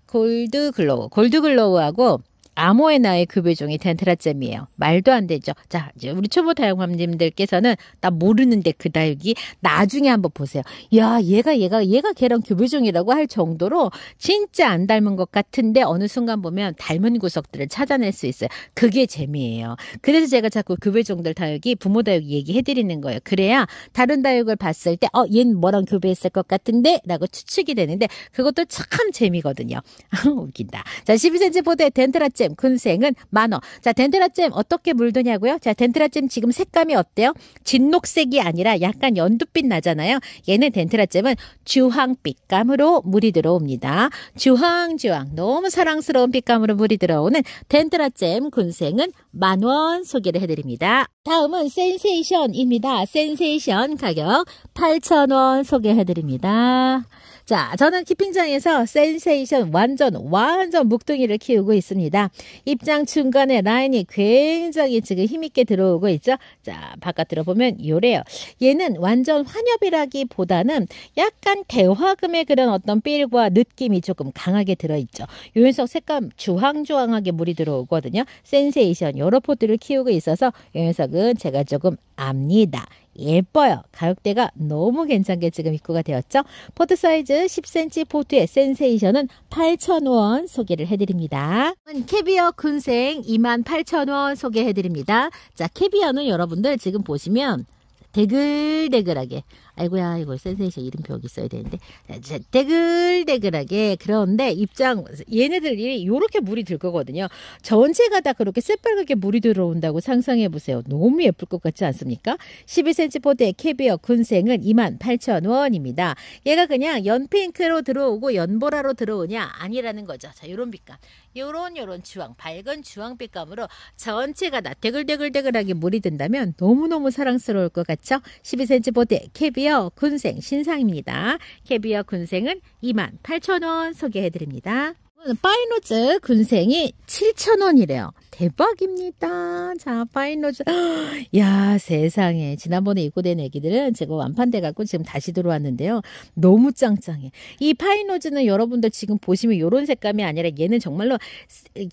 골드 글로우, 골드 글로우하고 아모에나의 급여종이 그 덴트라잼이에요 말도 안 되죠. 자, 이제 우리 초보 다육맘님들께서는 나 모르는데 그 다육이 나중에 한번 보세요. 야, 얘가 얘가 얘가 걔랑 교배종이라고 그 할 정도로 진짜 안 닮은 것 같은데 어느 순간 보면 닮은 구석들을 찾아낼 수 있어요. 그게 재미예요. 그래서 제가 자꾸 교배종들 그 다육이 부모 다육 이 얘기해 드리는 거예요. 그래야 다른 다육을 봤을 때 어, 얜 뭐랑 교배했을 것 같은데라고 추측이 되는데 그것도 참 재미거든요. 웃긴다. 자, 12cm 보드의 덴트라잼 덴트라잼, 근생은 만원. 자, 덴트라잼 어떻게 물드냐고요? 자, 덴트라잼 지금 색감이 어때요? 진녹색이 아니라 약간 연두빛 나잖아요. 얘는 덴트라잼은 주황 빛감으로 물이 들어옵니다. 주황주황 너무 사랑스러운 빛감으로 물이 들어오는 덴트라잼 군생은 만원 소개를 해드립니다. 다음은 센세이션입니다. 센세이션 가격 8,000원 소개해드립니다. 자, 저는 키핑장에서 센세이션 완전 완전 묵둥이를 키우고 있습니다. 입장 중간에 라인이 굉장히 지금 힘있게 들어오고 있죠. 자, 바깥으로 보면 요래요. 얘는 완전 환엽이라기보다는 약간 대화금의 그런 어떤 필과 느낌이 조금 강하게 들어있죠. 요인석 색감 주황주황하게 물이 들어오거든요. 센세이션 여러 포트를 키우고 있어서 요인석은 제가 조금 압니다. 예뻐요. 가격대가 너무 괜찮게 지금 입고가 되었죠. 포트 사이즈 10cm 포트의 센세이션은 8,000원 소개를 해드립니다. 캐비어 군생 28,000원 소개해드립니다. 자, 캐비어는 여러분들 지금 보시면 대글대글하게 아이고야 이거 센세이션 이름표 여기 써야 되는데 자, 대글대글하게 그런데 입장 얘네들이 요렇게 물이 들 거거든요. 전체가 다 그렇게 새빨갛게 물이 들어온다고 상상해 보세요. 너무 예쁠 것 같지 않습니까? 1 2 c m 포대 캐비어 군생은 28,000원입니다. 얘가 그냥 연핑크로 들어오고 연보라로 들어오냐 아니라는 거죠. 자, 요런 빛감. 요런 요런 주황 밝은 주황빛감으로 전체가 다태글대글대글하게 물이 든다면 너무너무 사랑스러울 것 같죠? 12cm 보드 캐비어 군생 신상입니다. 캐비어 군생은 28,000원 소개해드립니다. 파이노즈 군생이 7,000원이래요. 대박입니다. 자, 파이노즈 야, 세상에. 지난번에 입고된 애기들은 제가 완판돼 갖고 지금 다시 들어왔는데요. 너무 짱짱해. 이파이노즈는 여러분들 지금 보시면 요런 색감이 아니라 얘는 정말로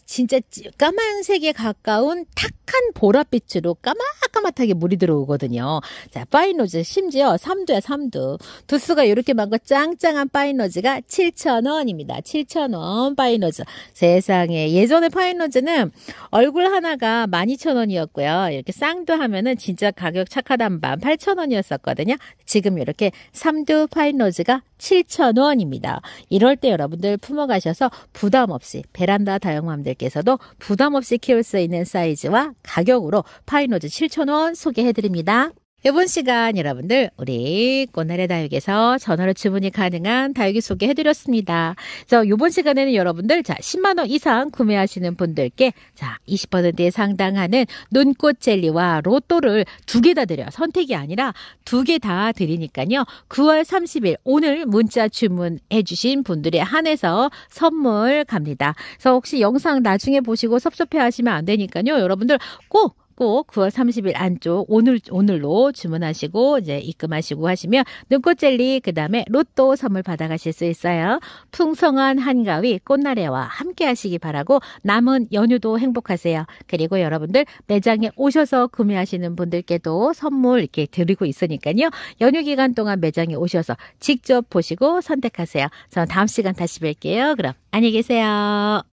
진짜 까만색에 가까운 탁한 보랏빛으로 까마까맣하게 물이 들어오거든요. 자, 파이노즈 심지어 3두야, 3두. 두수가 요렇게 많고 짱짱한 파이노즈가 7,000원입니다. 7,000원. 파이너즈. 세상에. 예전에 파이너즈는 얼굴 하나가 12,000원이었고요. 이렇게 쌍두 하면은 진짜 가격 착하단 반 8,000원이었었거든요. 지금 이렇게 삼두 파이너즈가 7,000원입니다. 이럴 때 여러분들 품어가셔서 부담 없이 베란다 다육맘들께서도 부담 없이 키울 수 있는 사이즈와 가격으로 파이노즈 7,000원 소개해드립니다. 이번 시간 여러분들 우리 꼬나래 다육에서 전화로 주문이 가능한 다육이 소개해드렸습니다. 자, 이번 시간에는 여러분들 자 10만 원 이상 구매하시는 분들께 자 20%에 상당하는 눈꽃 젤리와 로또를 두 개 다 드려 요 선택이 아니라 두 개 다 드리니까요. 9월 30일 오늘 문자 주문해주신 분들에 한해서 선물 갑니다. 그래서 혹시 영상 나중에 보시고 섭섭해하시면 안 되니까요. 여러분들 꼭꼭 9월 30일 안쪽 오늘 오늘로 주문하시고 이제 입금하시고 하시면 눈꽃 젤리 그다음에 로또 선물 받아 가실 수 있어요. 풍성한 한가위 꽃나래와 함께 하시기 바라고 남은 연휴도 행복하세요. 그리고 여러분들 매장에 오셔서 구매하시는 분들께도 선물 이렇게 드리고 있으니까요. 연휴 기간 동안 매장에 오셔서 직접 보시고 선택하세요. 저는 다음 시간 다시 뵐게요. 그럼 안녕히 계세요.